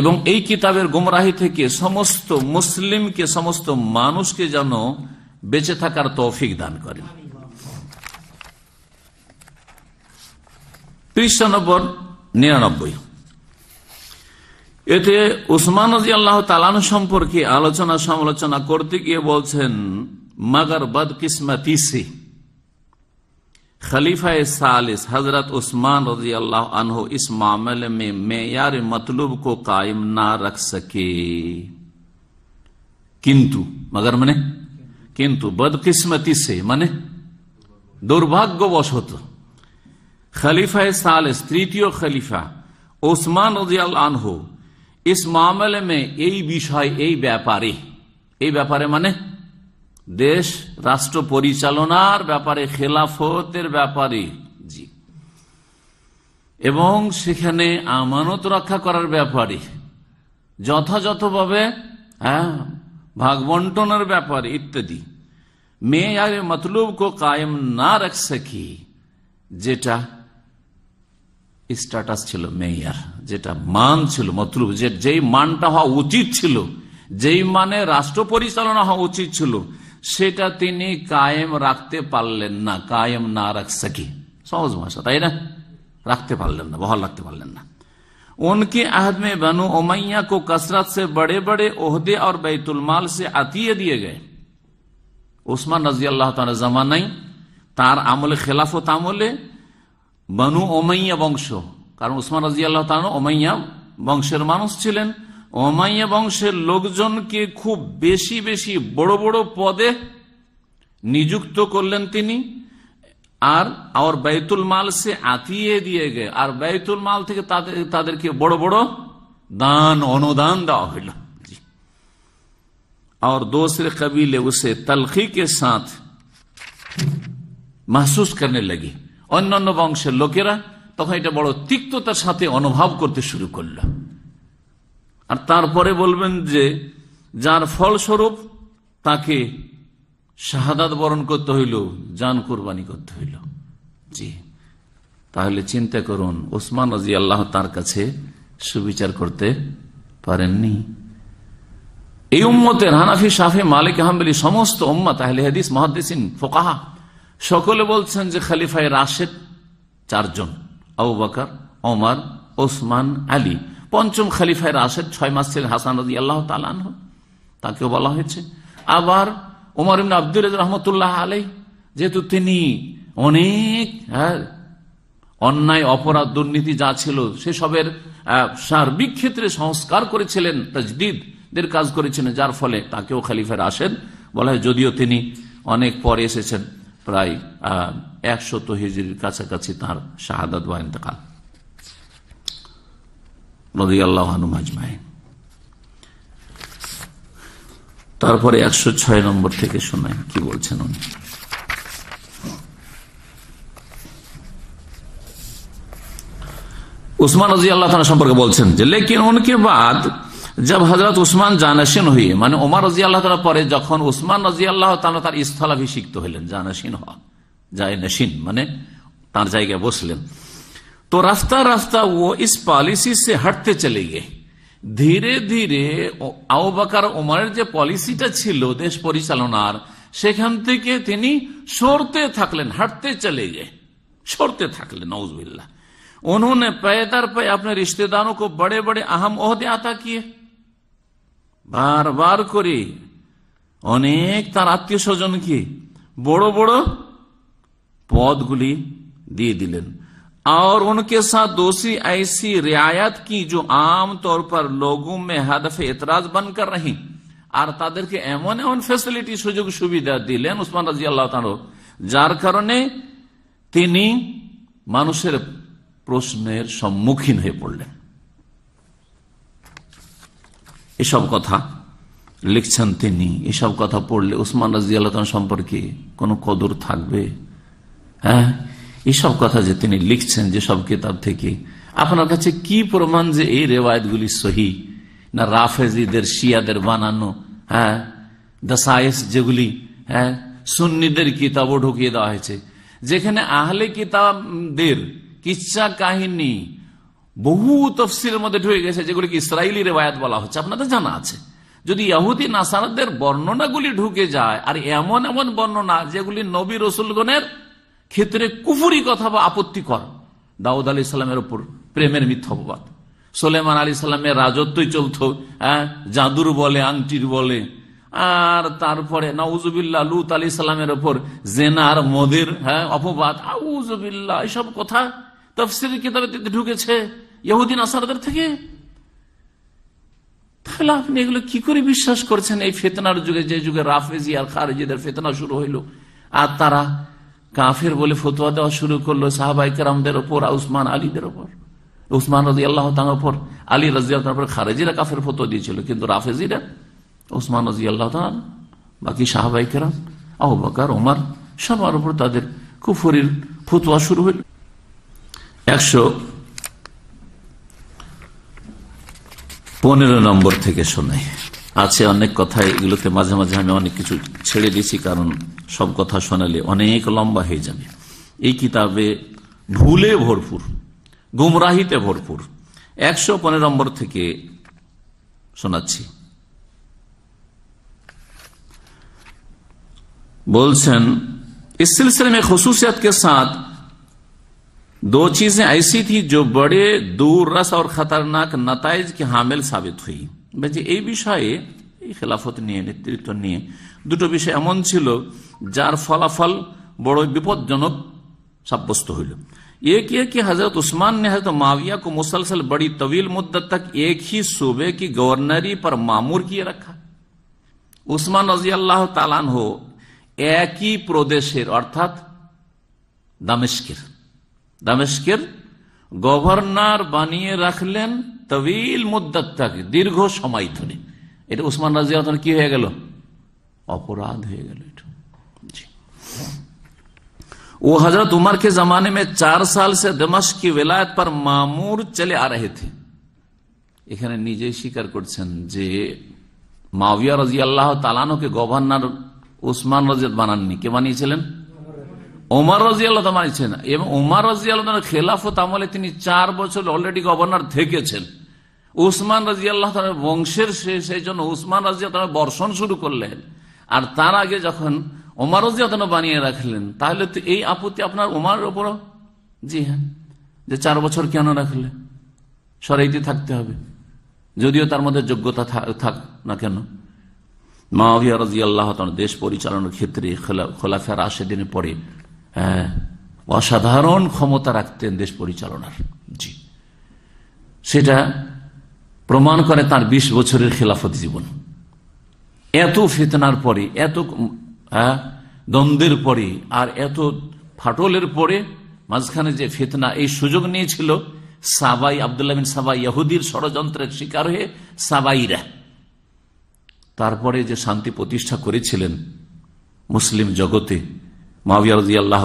এবং এই কিতাবের গুমরাহি থেকে সমস্ত মুসলিমকে সমস্ত মানুষকে যেন বেঁচে থাকার তৌফিক দান করেন নিরানব্বই এতে উসমান আল্লাহ তালানু সম্পর্কে আলোচনা সমালোচনা করতে গিয়ে বলছেন মাগার বাদ কিসমা তিসি خلیفہ سالس حضرت عثمان رضی اللہ عنہ اس معاملے میں معیار مطلوب کو قائم نہ رکھ سکے کنتو مگر منے کنتو بدقسمتی سے منے درگوت خلیفہ سالس تریتیو خلیفہ عثمان عنہ اس معاملے میں بیشائی ای بیپاری ای بیپاری مانے দেশ রাষ্ট্র পরিচালনার ব্যাপারে খেলাফতের ব্যাপারে জি এবং সেখানে আমানত রক্ষা করার ব্যাপারে যথাযথভাবে হ্যাঁ ভাগ বন্টনের ব্যাপারে ইত্যাদি মেয়ে আর মতলুব কো কায়েম না রাখছে কি যেটা স্ট্যাটাস ছিল মেয়ার যেটা মান ছিল মতলুব যে যেই মানটা হওয়া উচিত ছিল যেই মানে রাষ্ট্র পরিচালনা হওয়া উচিত ছিল সেটা তিনি কায়েম রাখতে পারলেন না কায়েম না রাখ সাকি সহজ ভাষা তাই না রাখতে পারলেন না বহাল রাখতে পারলেন না उनके अहद में ওমাইয়া কো কসরত সে से बड़े बड़े ओहदे और बैतुलमाल से अतिये दिए गए উসমান রাজি আল্লাহ তার জামানাই তার আমলে খেলাফত আমলে বানু ওমাইয়া বংশ কারণ উসমান রাজি আল্লাহ ওমাইয়া বংশের মানুষ ছিলেন অমাইয়া বংশের লোকজনকে খুব বেশি বেশি বড় বড় পদে নিযুক্ত করলেন তিনি আর আর বাইতুল মাল সে আতিয়ে দিয়ে গে আর বাইতুল মাল থেকে তাদের তাদেরকে বড় বড় দান অনুদান দেওয়া হইল আর दूसरे কবিলে উসে তলখি কে সাথ মাহসুস করেন লাগি অন্যান্য বংশের লোকেরা তখন এটা বড় তিক্ততার সাথে অনুভব করতে শুরু করলো আর তারপরে বলবেন যে যার ফলস্বরূপ তাকে শাহাদাত বরণ করতে হইল যান কোরবানি করতে হইল জি তাহলে চিন্তা করুন ওসমান রাজি আল্লাহ তার কাছে সুবিচার করতে পারেননি এই উম্মতের হানাফি সাফে মালিক আহমেলি সমস্ত উম্মা তাহলে হাদিস মহাদিসিন ফোকাহা সকলে বলছেন যে খালিফাই রাশেদ চারজন আবু বাকার ওমার ওসমান আলী পঞ্চম খালিফায় রাশেদ ছয় মাস ছিলেন হাসান রাজি আল্লাহ তালান তাকেও বলা হয়েছে আবার ওমর ইমন আব্দুল রহমতুল্লাহ আলাই যেহেতু তিনি অনেক হ্যাঁ, অন্যায় অপরাধ দুর্নীতি যা ছিল সেসবের সার্বিক ক্ষেত্রে সংস্কার করেছিলেন তাজদিদদের কাজ করেছিলেন যার ফলে তাকেও খালিফের আসেন বলা হয় যদিও তিনি অনেক পরে এসেছেন প্রায় একশত হিজড়ির কাছাকাছি তাঁর শাহাদাত বা ইন্তকাল তারপরে একশো ছয় নম্বর থেকে শোনায় কি বলছেন উনি উসমান রাজি আল্লাহ সম্পর্কে বলছেন যে লেকিন উনকে বাদ জব হজরত উসমান জানাসীন হয়ে মানে ওমার রাজি আল্লাহ তালা পরে যখন উসমান রাজি আল্লাহ তালা তার স্থলাভিষিক্ত হইলেন জানাসীন হওয়া জায়নাসীন মানে তার জায়গায় বসলেন তো রাস্তা রাস্তা ও ইস পলিসি সে হাঁটতে চলে গিয়ে ধীরে ধীরে আওবাকার বকর ওমরের যে পলিসিটা ছিল দেশ পরিচালনার সেখান থেকে তিনি সরতে থাকলেন হাঁটতে চলে গিয়ে সরতে থাকলেন নজবিল্লা उन्होंने पैदर পে আপনার रिश्तेदारों को বড়ে बड़े আহম ओहदे आता বারবার বার বার করে অনেক তার আত্মীয় স্বজনকে বড় বড় পদগুলি দিয়ে দিলেন کے ساتھ دوسری ایسی رعایت کی جو عام طور پر لوگوں میں ہدف اعتراض بن کر رہی আর তাদেরকে এমন এমন ফেসিলিটি সুযোগ সুবিধা দিলেন উসমান রাজি আল্লাহ যার কারণে তিনি মানুষের প্রশ্নের সম্মুখীন হয়ে পড়লেন এসব কথা লিখছেন তিনি এসব কথা পড়লে উসমান রাজি আল্লাহ সম্পর্কে কোনো কদর থাকবে হ্যাঁ এইসব কথা যে তিনি লিখছেন যে সব কিতাব থেকে আপনার কাছে কি প্রমাণ যে এই গুলি সহি না রাফেজিদের শিয়াদের বানানো হ্যাঁ সায়েস যেগুলি হ্যাঁ সুন্নিদের কিতাবও ঢুকিয়ে দেওয়া হয়েছে যেখানে আহলে কিতাবদের কিচ্ছা কাহিনী বহু তফসিলের মধ্যে ঢুকে গেছে যেগুলিকে ইসরায়েলি রেওয়ায়ত বলা হচ্ছে আপনাদের জানা আছে যদি ইয়াহুদি নাসারদের বর্ণনাগুলি ঢুকে যায় আর এমন এমন বর্ণনা যেগুলি নবী রসুলগণের ক্ষেত্রে কুফুরি কথা বা আপত্তিকর দাউদ আলি সাল্লামের উপর প্রেমের মিথ্যা অপবাদ সোলেমান আলী সাল্লামের রাজত্বই চলত হ্যাঁ জাদুর বলে আংটির বলে আর তারপরে নাউজুবিল্লা লুত আলী সাল্লামের ওপর জেনার মদের হ্যাঁ অপবাদ আউজুবিল্লা এসব কথা তফসির কিতাবে ঢুকেছে ইহুদিন আসারদের থেকে তাহলে আপনি এগুলো কি করে বিশ্বাস করছেন এই ফেতনার যুগে যে যুগে রাফেজি আর খারেজিদের ফেতনা শুরু হইল আর তারা কাফের বলে ফতুয়া দেওয়া শুরু করলো সাহাবাইকার ওপর উসমান আলীদের ওপর উসমান রাজি আল্লাহ তাঁর ওপর আলী রাজি খারেজিরা কাফের ফতোয়া দিয়েছিল কিন্তু রাফেজিরা উসমান রাজি আল্লাহ বাকি সাহাবাইকেরাম আহ বাকার ওমার সবার ওপর তাদের কুফরির ফতুয়া শুরু হইল একশো পনেরো নম্বর থেকে শোনাই আছে অনেক কথা এগুলোতে মাঝে মাঝে আমি অনেক কিছু ছেড়ে দিয়েছি কারণ সব কথা শোনালে অনেক লম্বা হয়ে যাবে এই কিতাবে ভুলে ভরপুর গুমরাহিতে ভরপুর একশো পনেরো নম্বর থেকে শোনাচ্ছি বলছেন इस सिलसिले में खसूसियत কে সাথ दो চিজে ऐसी थी जो দূর दूररस और খতরনাক नतज কে হামিল সাবিত হুই এই বিষয়ে এই খেলাফত নিয়ে নেতৃত্ব নিয়ে দুটো বিষয় এমন ছিল যার ফলাফল বড় বিপজ্জনক সাব্যস্ত হইল এক ये कि উসমান নে ने हजरत কো মুসলসল বড়ি তবিল तवील তক এক হি সুবে কি গভর্নরি পর মামুর কি রাখা উসমান রাজি আল্লাহ হো একই প্রদেশের অর্থাৎ দামেস্কের দামেস্কের গভর্নর বানিয়ে রাখলেন তবিল মুদ্দত তক দীর্ঘ সময় ধরে এটা উসমান রাজিয়া কি হয়ে গেল অপরাধ হয়ে গেল এটা वो हजरत उमर के जमाने में चार साल से दमश की वेलायत पर मामूर चले आ रहे थे এখানে নিজেই স্বীকার করছেন যে মাওয়া রাজি আল্লাহ তালানোকে গভর্নর উসমান রাজিয়াত বানাননি কে বানিয়েছিলেন ওমার রাজি আল্লাহ বানিয়েছেন এবং ওমর রাজি আল্লাহ খেলাফত আমলে তিনি চার বছর অলরেডি গভর্নর থেকেছেন উসমান রাজি আল্লাহ বংশের সেই জন্য উসমান রাজিয়া বর্ষণ শুরু করলেন আর তার আগে যখন ওমারও যে অতন বানিয়ে রাখলেন তাহলে তো এই আপত্তি আপনার ওমার ওপরও জি হ্যাঁ যে চার বছর কেন রাখলে সরাইতে থাকতে হবে যদিও তার মধ্যে যোগ্যতা থাক না কেন মাহিয়া রাজি আল্লাহ দেশ পরিচালনার ক্ষেত্রে আসে দিনে পরে হ্যাঁ, অসাধারণ ক্ষমতা রাখতেন দেশ পরিচালনার জি সেটা প্রমাণ করে তার ২০ বছরের খেলাফত জীবন এত ফেতনার পরে এত হ্যাঁ দ্বন্দ্বের পরে আর এত ফাটলের পরে মাঝখানে যে ফেতনা এই সুযোগ নিয়েছিল সাবাই আবদুল্লাহ বিন সাবাই ইহুদির ষড়যন্ত্রের শিকার হয়ে সাবাইরা তারপরে যে শান্তি প্রতিষ্ঠা করেছিলেন মুসলিম জগতে আল্লাহ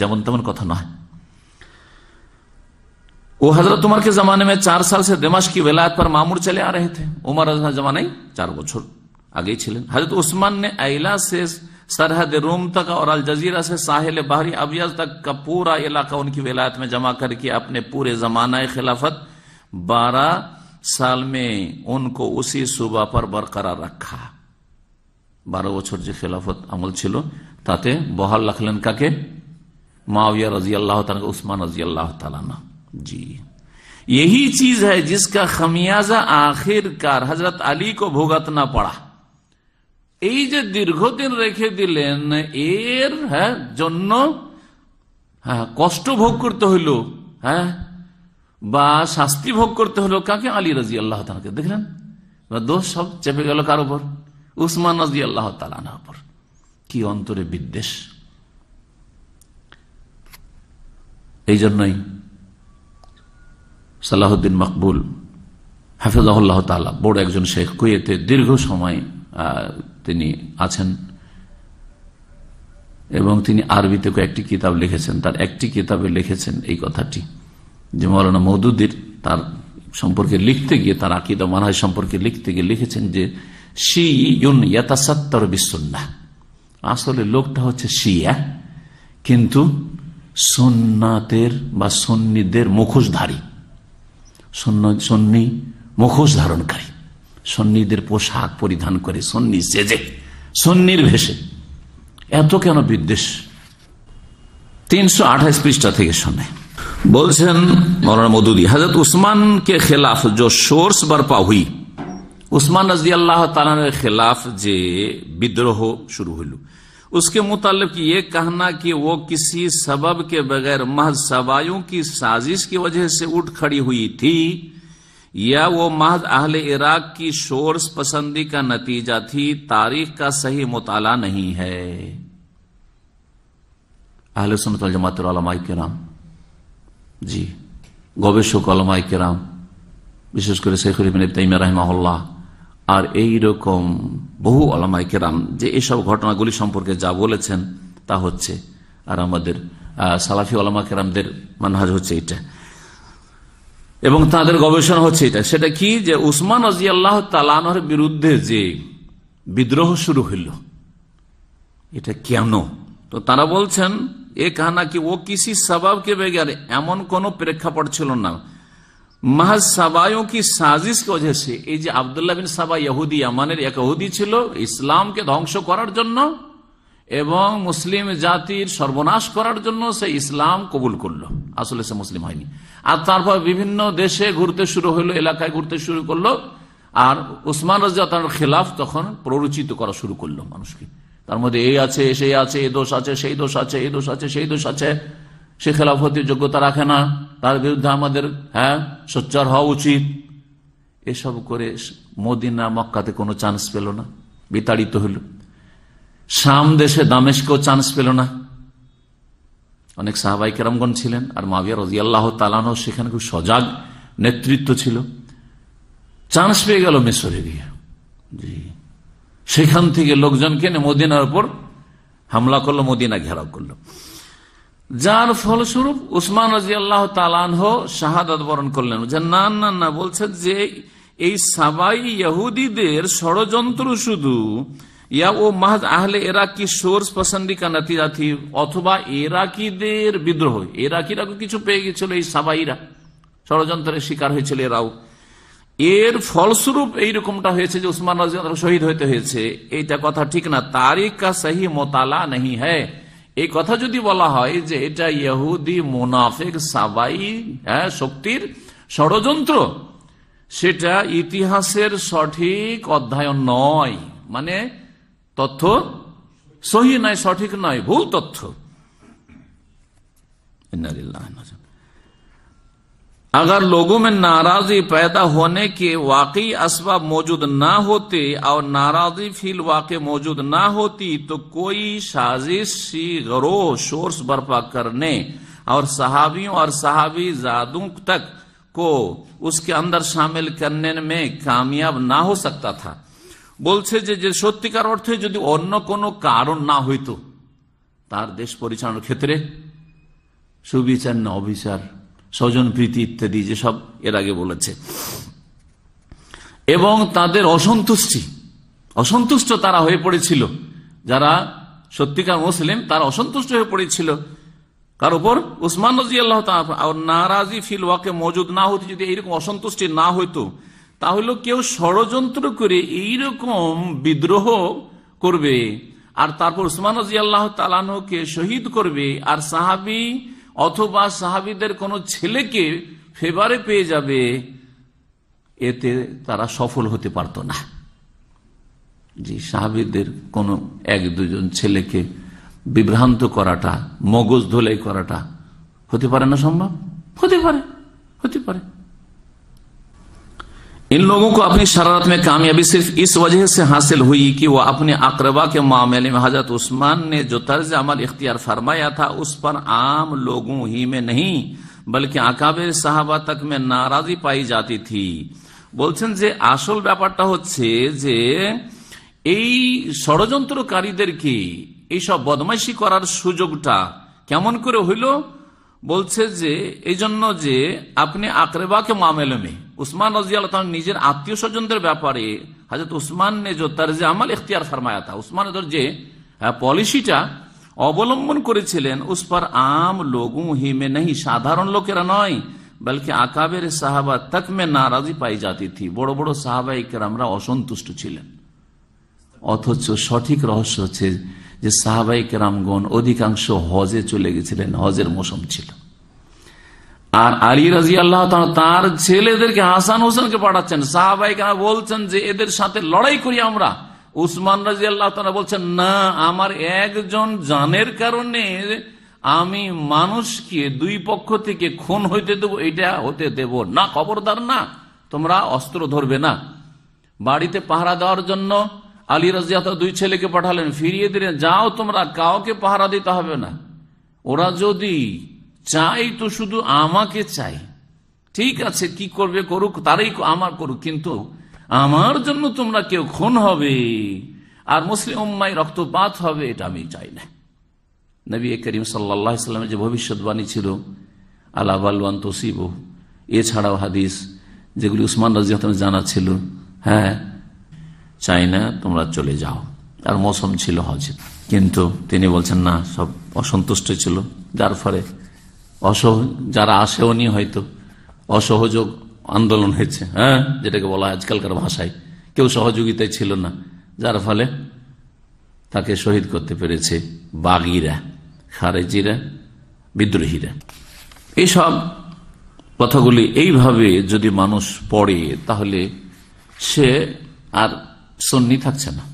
যেমন তেমন কথা নয় ও হাজরা তোমার के চার সাল সে साल কি বেলা की विलायत पर मामूर चले ওমার रहे চার বছর حضرت عثمان نے ایلا سے سرحد روم تک اور الجزیرہ سے ساحل بحری ابیض تک کا پورا علاقہ ان کی ولایت میں جمع کر کے اپنے پورے زمانہ خلافت بارہ سال میں ان کو اسی صوبہ پر برقرار رکھا بارہ جی خلافت عمل چلو تاتے بہر رکھ لنکا کے معاویہ رضی اللہ تعالیٰ عثمان رضی اللہ تعالیٰ نا جی یہی چیز ہے جس کا خمیازہ آخر کار حضرت علی کو بھگتنا پڑا এই যে দীর্ঘদিন রেখে দিলেন এর হ্যাঁ জন্য হ্যাঁ কষ্ট ভোগ করতে হইল হ্যাঁ বা শাস্তি ভোগ করতে হলো কাকে আলী রাজি আল্লাহ তালাকে দেখলেন বা দোষ সব চেপে গেল কার উপর উসমান রাজি আল্লাহ তালানা উপর কি অন্তরে বিদ্বেষ এই জন্যই সালাহদ্দিন মকবুল আল্লাহ তালা বড় একজন শেখ কুয়েতে দীর্ঘ সময় তিনি আছেন এবং তিনি আরবিতে কয়েকটি কিতাব লিখেছেন তার একটি কিতাবে লিখেছেন এই কথাটি যে মৌলানা মৌদুদ্দির তার সম্পর্কে লিখতে গিয়ে তার আকিদা মানহাজ সম্পর্কে লিখতে গিয়ে লিখেছেন যে শি ইউন আসলে লোকটা হচ্ছে শিয়া কিন্তু সন্নাতের বা সন্নিদের মুখোশধারী সন্নি মুখোশ ধারণকারী সন্নিদের পোশাক পরিধান করে সন্নি সেজে সন্নির ভেসে এত কেন বিদ্বেষ তিনশো আঠাশ পৃষ্ঠা থেকে শোনে বলছেন মৌলানা মধুদি হাজরত উসমানকে খেলাফ যে সোর্স বার পাহুই উসমান রাজি আল্লাহ তালানের খেলাফ যে বিদ্রোহ শুরু হইল उसके मुतालब ये कहना कि वो किसी सबब के बगैर महज सवायों की साजिश की वजह से उठ खड़ी हुई थी या वो महज अहल इराक की शोर्स पसंदी का नतीजा थी तारीख का सही मुताला नहीं है अहल सुनत जमातमाई कराम জি গবেষক আলমাই কেরাম বিশেষ করে শেখুল ইবিন তাইমা রহমাহুল্লাহ আর এই রকম বহু আলামাই কেরাম যে এসব ঘটনাগুলি সম্পর্কে যা বলেছেন তা হচ্ছে আর আমাদের সালাফি আলামা কেরামদের মানহাজ হচ্ছে এটা এবং তাদের গবেষণা হচ্ছে এটা সেটা কি যে উসমান রাজিয়াল্লাহ তালানহর বিরুদ্ধে যে বিদ্রোহ শুরু হইল এটা কেন তো তারা বলছেন এ কাহানা কি ও কিসি সবাবকে বেগার এমন কোন প্রেক্ষাপট ছিল না মাহাজ সাবায়ও কি সাজিশ কে এই যে আবদুল্লাহ বিন সাবা ইহুদি আমানের এক ইহুদি ছিল ইসলামকে ধ্বংস করার জন্য এবং মুসলিম জাতির সর্বনাশ করার জন্য সে ইসলাম কবুল করলো আসলে সে মুসলিম হয়নি আর তারপর বিভিন্ন দেশে ঘুরতে শুরু হলো এলাকায় ঘুরতে শুরু করলো আর ওসমান তার খেলাফ তখন প্ররোচিত করা শুরু করলো মানুষকে তার মধ্যে এই আছে সেই আছে এ দোষ আছে সেই দোষ আছে এ দোষ আছে সেই দোষ আছে সে খেলাফতির যোগ্যতা রাখে না তার বিরুদ্ধে আমাদের হ্যাঁ সোচ্চার হওয়া উচিত এসব করে মদিনা মক্কাতে কোনো চান্স পেল না বিতাড়িত হলো শাম দেশে দামেশকেও চান্স পেল না অনেক সাহাবাই কেরামগণ ছিলেন আর মাবিয়া রজিয়াল্লাহ তালান সেখানে খুব সজাগ নেতৃত্ব ছিল চান্স পেয়ে গেল মেসরে গিয়ে জি সেখান থেকে লোকজনকে মদিনার উপর হামলা করলো মদিনা ঘেরাও করলো যার ফলস্বরূপ উসমান রাজি আল্লাহ তালানহ শাহাদ বরণ করলেন যে না না না বলছেন যে এই সাবাই ইহুদিদের ষড়যন্ত্র শুধু ইয়া ও মাহাজ আহলে এরা কি সোর্স পছন্দি কা নতিজা অথবা এরাকিদের বিদ্রোহ এরাকিরা কিছু পেয়ে গেছিল এই সাবাইরা ষড়যন্ত্রের শিকার হয়েছিল এরাও এর ফলস্বরূপ এইরকমটা হয়েছে যে উসমান শহীদ হইতে হয়েছে এইটা কথা ঠিক না তারিকা কা সহি মোতালা নেই হ্যাঁ এই কথা যদি বলা হয় যে এটা ইহুদি মোনাফেক সাবাই হ্যাঁ শক্তির ষড়যন্ত্র সেটা ইতিহাসের সঠিক অধ্যায়ন নয় মানে ভুল তথ্য اگر لوگوں میں ناراضی پیدا ہونے کے واقعی اسباب موجود نہ ہوتے اور ناراضی فی الواقع موجود نہ ہوتی تو کوئی سازش سی غرو شورس برپا کرنے اور صحابیوں اور صحابی زادوں تک کو اس کے اندر شامل کرنے میں کامیاب نہ ہو سکتا تھا বলছে যে যে সত্যিকার অর্থে যদি অন্য কোনো কারণ না হইতো তার দেশ পরিচালনার ক্ষেত্রে সুবিচার না অবিচার স্বজন প্রীতি ইত্যাদি যেসব এর আগে বলেছে এবং তাদের অসন্তুষ্টি অসন্তুষ্ট তারা হয়ে পড়েছিল যারা সত্যিকার মুসলিম তারা অসন্তুষ্ট হয়ে পড়েছিল কার উপর উসমান রাজি আল্লাহ নারাজি ফিল ওয়াকে মজুদ না হতো যদি এইরকম অসন্তুষ্টি না হইতো তাহলে কেউ ষড়যন্ত্র করে এইরকম বিদ্রোহ করবে আর তারপর উসমান রাজি আল্লাহ তালানহকে শহীদ করবে আর সাহাবি অথবা সাহাবিদের কোনো ছেলেকে ফেভারে পেয়ে যাবে এতে তারা সফল হতে পারত না যে সাহাবিদের কোনো এক দুজন ছেলেকে বিভ্রান্ত করাটা মগজ ধোলাই করাটা হতে পারে না সম্ভব হতে পারে হতে পারে ان لوگوں کو اپنی شرارت میں کامیابی صرف اس وجہ سے حاصل ہوئی کہ وہ اپنے اقربا کے معاملے میں حضرت عثمان نے جو طرز عمل اختیار فرمایا تھا اس پر عام لوگوں ہی میں نہیں বলকি আকাবের صحابہ تک মে নারাজি পাই جاتی تھی বলছেন যে আসল ব্যাপারটা হচ্ছে যে এই ষড়যন্ত্রকারীদেরকে এইসব বদমাইশি করার সুযোগটা কেমন করে হইল বলছে যে এই জন্য যে আপনি আকরেবাকে মামেলমে উসমান রাজিয়াল নিজের আত্মীয় স্বজনদের ব্যাপারে হাজরত উসমান নে যে তার্জে আমাল ইখতিয়ার ফরমায়া তা উসমান যে পলিসিটা অবলম্বন করেছিলেন উস পর আম লোগু হিমে নেই সাধারণ লোকেরা নয় বলকে আকাবের সাহাবা তক মে নারাজি পাই যাতি থি বড় বড় আমরা অসন্তুষ্ট ছিলেন অথচ সঠিক রহস্য হচ্ছে যে কেরামগণ অধিকাংশ হজে চলে গেছিলেন হজের মৌসুম ছিল আর আলী রাজি আল্লাহ তার ছেলেদেরকে হাসান হোসেনকে পাঠাচ্ছেন সাহাবাই বলছেন যে এদের সাথে লড়াই করি আমরা উসমান রাজি আল্লাহ বলছেন না আমার একজন জানের কারণে আমি মানুষকে দুই পক্ষ থেকে খুন হইতে দেব এটা হতে দেব না খবরদার না তোমরা অস্ত্র ধরবে না বাড়িতে পাহারা দেওয়ার জন্য আলী রাজিয়া দুই ছেলেকে পাঠালেন ফিরিয়ে দিলেন যাও তোমরা কাউকে পাহারা দিতে হবে না ওরা যদি চাই তো শুধু আমাকে চাই ঠিক আছে কি করবে করুক তারাই আমার করুক কিন্তু আমার জন্য তোমরা কেউ খুন হবে আর মুসলিম উম্মায় রক্তপাত হবে এটা আমি চাই না নবী করিম সাল্লা যে ভবিষ্যৎবাণী ছিল আলাবালওয়ান তসিব এছাড়াও হাদিস যেগুলি উসমান রাজি জানা ছিল হ্যাঁ চাই না তোমরা চলে যাও আর মৌসুম ছিল হজের কিন্তু তিনি বলছেন না সব অসন্তুষ্ট ছিল যার ফলে অসহ যারা আসে উনি হয়তো অসহযোগ আন্দোলন হয়েছে হ্যাঁ যেটাকে বলা আজকালকার ভাষায় কেউ সহযোগিতায় ছিল না যার ফলে তাকে শহীদ করতে পেরেছে বাগিরা খারেজিরা বিদ্রোহীরা এইসব কথাগুলি এইভাবে যদি মানুষ পড়ে তাহলে সে আর সন্নি থাকছে না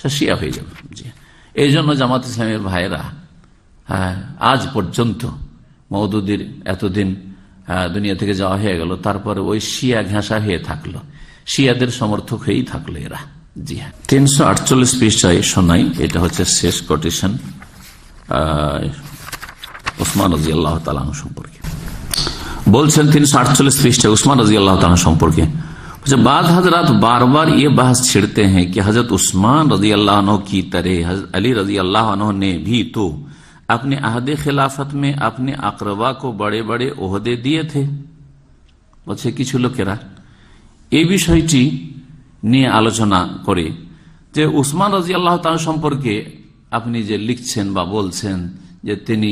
সে শিয়া হয়ে যাবে এই জন্য জামাত ইসলামের ভাইরা হ্যাঁ আজ পর্যন্ত মৌদুদির এতদিন দুনিয়া থেকে যাওয়া হয়ে গেল তারপরে ওই শিয়া ঘেঁষা হয়ে থাকলো শিয়াদের সমর্থক হয়েই থাকলো এরা জি হ্যাঁ তিনশো আটচল্লিশ পৃষ্ঠায় শোনাই এটা হচ্ছে শেষ কোটেশন উসমান রাজি আল্লাহ তালাহ সম্পর্কে বলছেন তিনশো আটচল্লিশ পৃষ্ঠায় উসমান রাজি আল্লাহ তালাহ সম্পর্কে বাদ হাজরাত বারবার ইয়ে বাহাস ছিড়তে হ্যাঁ কি कि উসমান उस्मान আল্লাহ अल्लाह की तरह अली रजी अल्लाह ने भी আপনি अहद खिलाफत মে আপনি अकरबा को बड़े बड़े ओहदे दिए थे বলছে কিছু লোকেরা এই বিষয়টি নিয়ে আলোচনা করে যে উসমান রাজি আল্লাহ সম্পর্কে আপনি যে লিখছেন বা বলছেন যে তিনি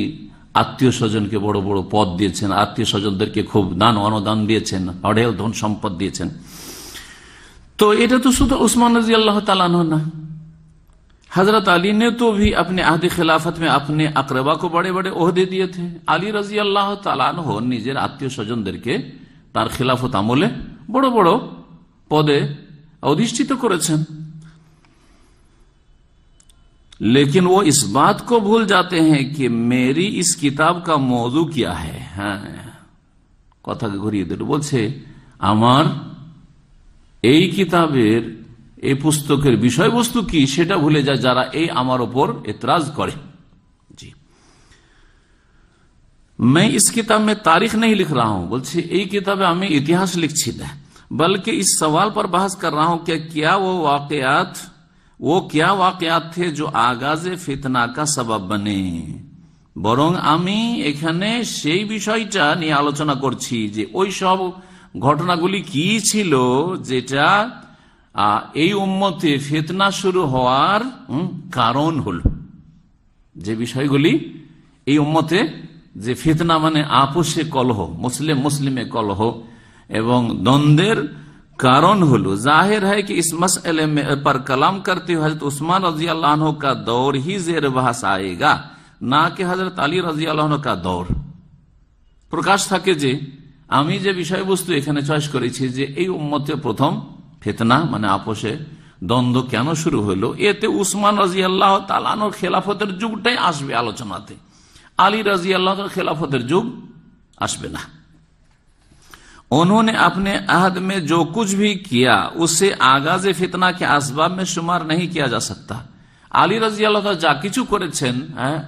আত্মীয় স্বজনকে বড় বড় পদ দিয়েছেন আত্মীয় স্বজনদেরকে খুব দান অনুদান দিয়েছেন অঢেল ধন সম্পদ দিয়েছেন তো এটা তো শুধু উসমান রাজি আল্লাহ তালানো না হজরত अली নে তো भी अपने आहद खिलाफत में अपने अकरबा को बड़े बड़े দিয়ে दिए थे আলী রাজি আল্লাহ তালানহ নিজের আত্মীয় স্বজনদেরকে তার খিলাফত আমলে বড় বড় পদে অধিষ্ঠিত করেছেন लेकिन ও ইস বাত ভুল भूल जाते हैं कि मेरी इस किताब का मौजू क्या কথা ঘুরিয়ে দিল বলছে আমার এই কিতাবের এই পুস্তকের বিষয়বস্তু কি সেটা ভুলে যায় যারা এই আমার ওপর এতরাজ করে মেয়ে ইস কিতাব তারিখ নেই লিখ রা হুম বলছি এই কিতাবে আমি ইতিহাস লিখছি না বল্কি এই সওয়াল পর বহস কর রা হুম ওয়াকাত ও কিয়া ওয়াকাত থে আগাজে ফিতনা কা সবাব বনে বরং আমি এখানে সেই বিষয়টা নিয়ে আলোচনা করছি যে ওই সব ঘটনাগুলি কি ছিল যেটা এই উম্মতে ফেতনা শুরু হওয়ার কারণ হল যে বিষয়গুলি এই উম্মতে যে ফেতনা মানে আপোষে কলহ মুসলিম মুসলিমে কলহ এবং দ্বন্দ্বের কারণ হল জাহের হয় কি ইসমস পর में করতে कलाम উসমান हुए हजरत उस्मान रजी अल्लाह का दौर ही না কি হজরত আলী রাজি আল্লাহন কা দৌর প্রকাশ থাকে যে আমি যে বিষয়বস্তু এখানে চয়েস করেছি যে এই উম্মতে প্রথম ফেতনা মানে আপোষে দ্বন্দ্ব কেন শুরু হলো এতে উসমান রাজি আল্লাহ তালানোর খেলাফতের যুগটাই আসবে আলোচনাতে আলী রাজি আল্লাহর খেলাফতের যুগ আসবে না আপনি अपने अहद में जो कुछ भी किया उसे आगाज फितना के असबाब में शुमार नहीं किया जा আলী রাজি আল্লাহ যা কিছু করেছেন হ্যাঁ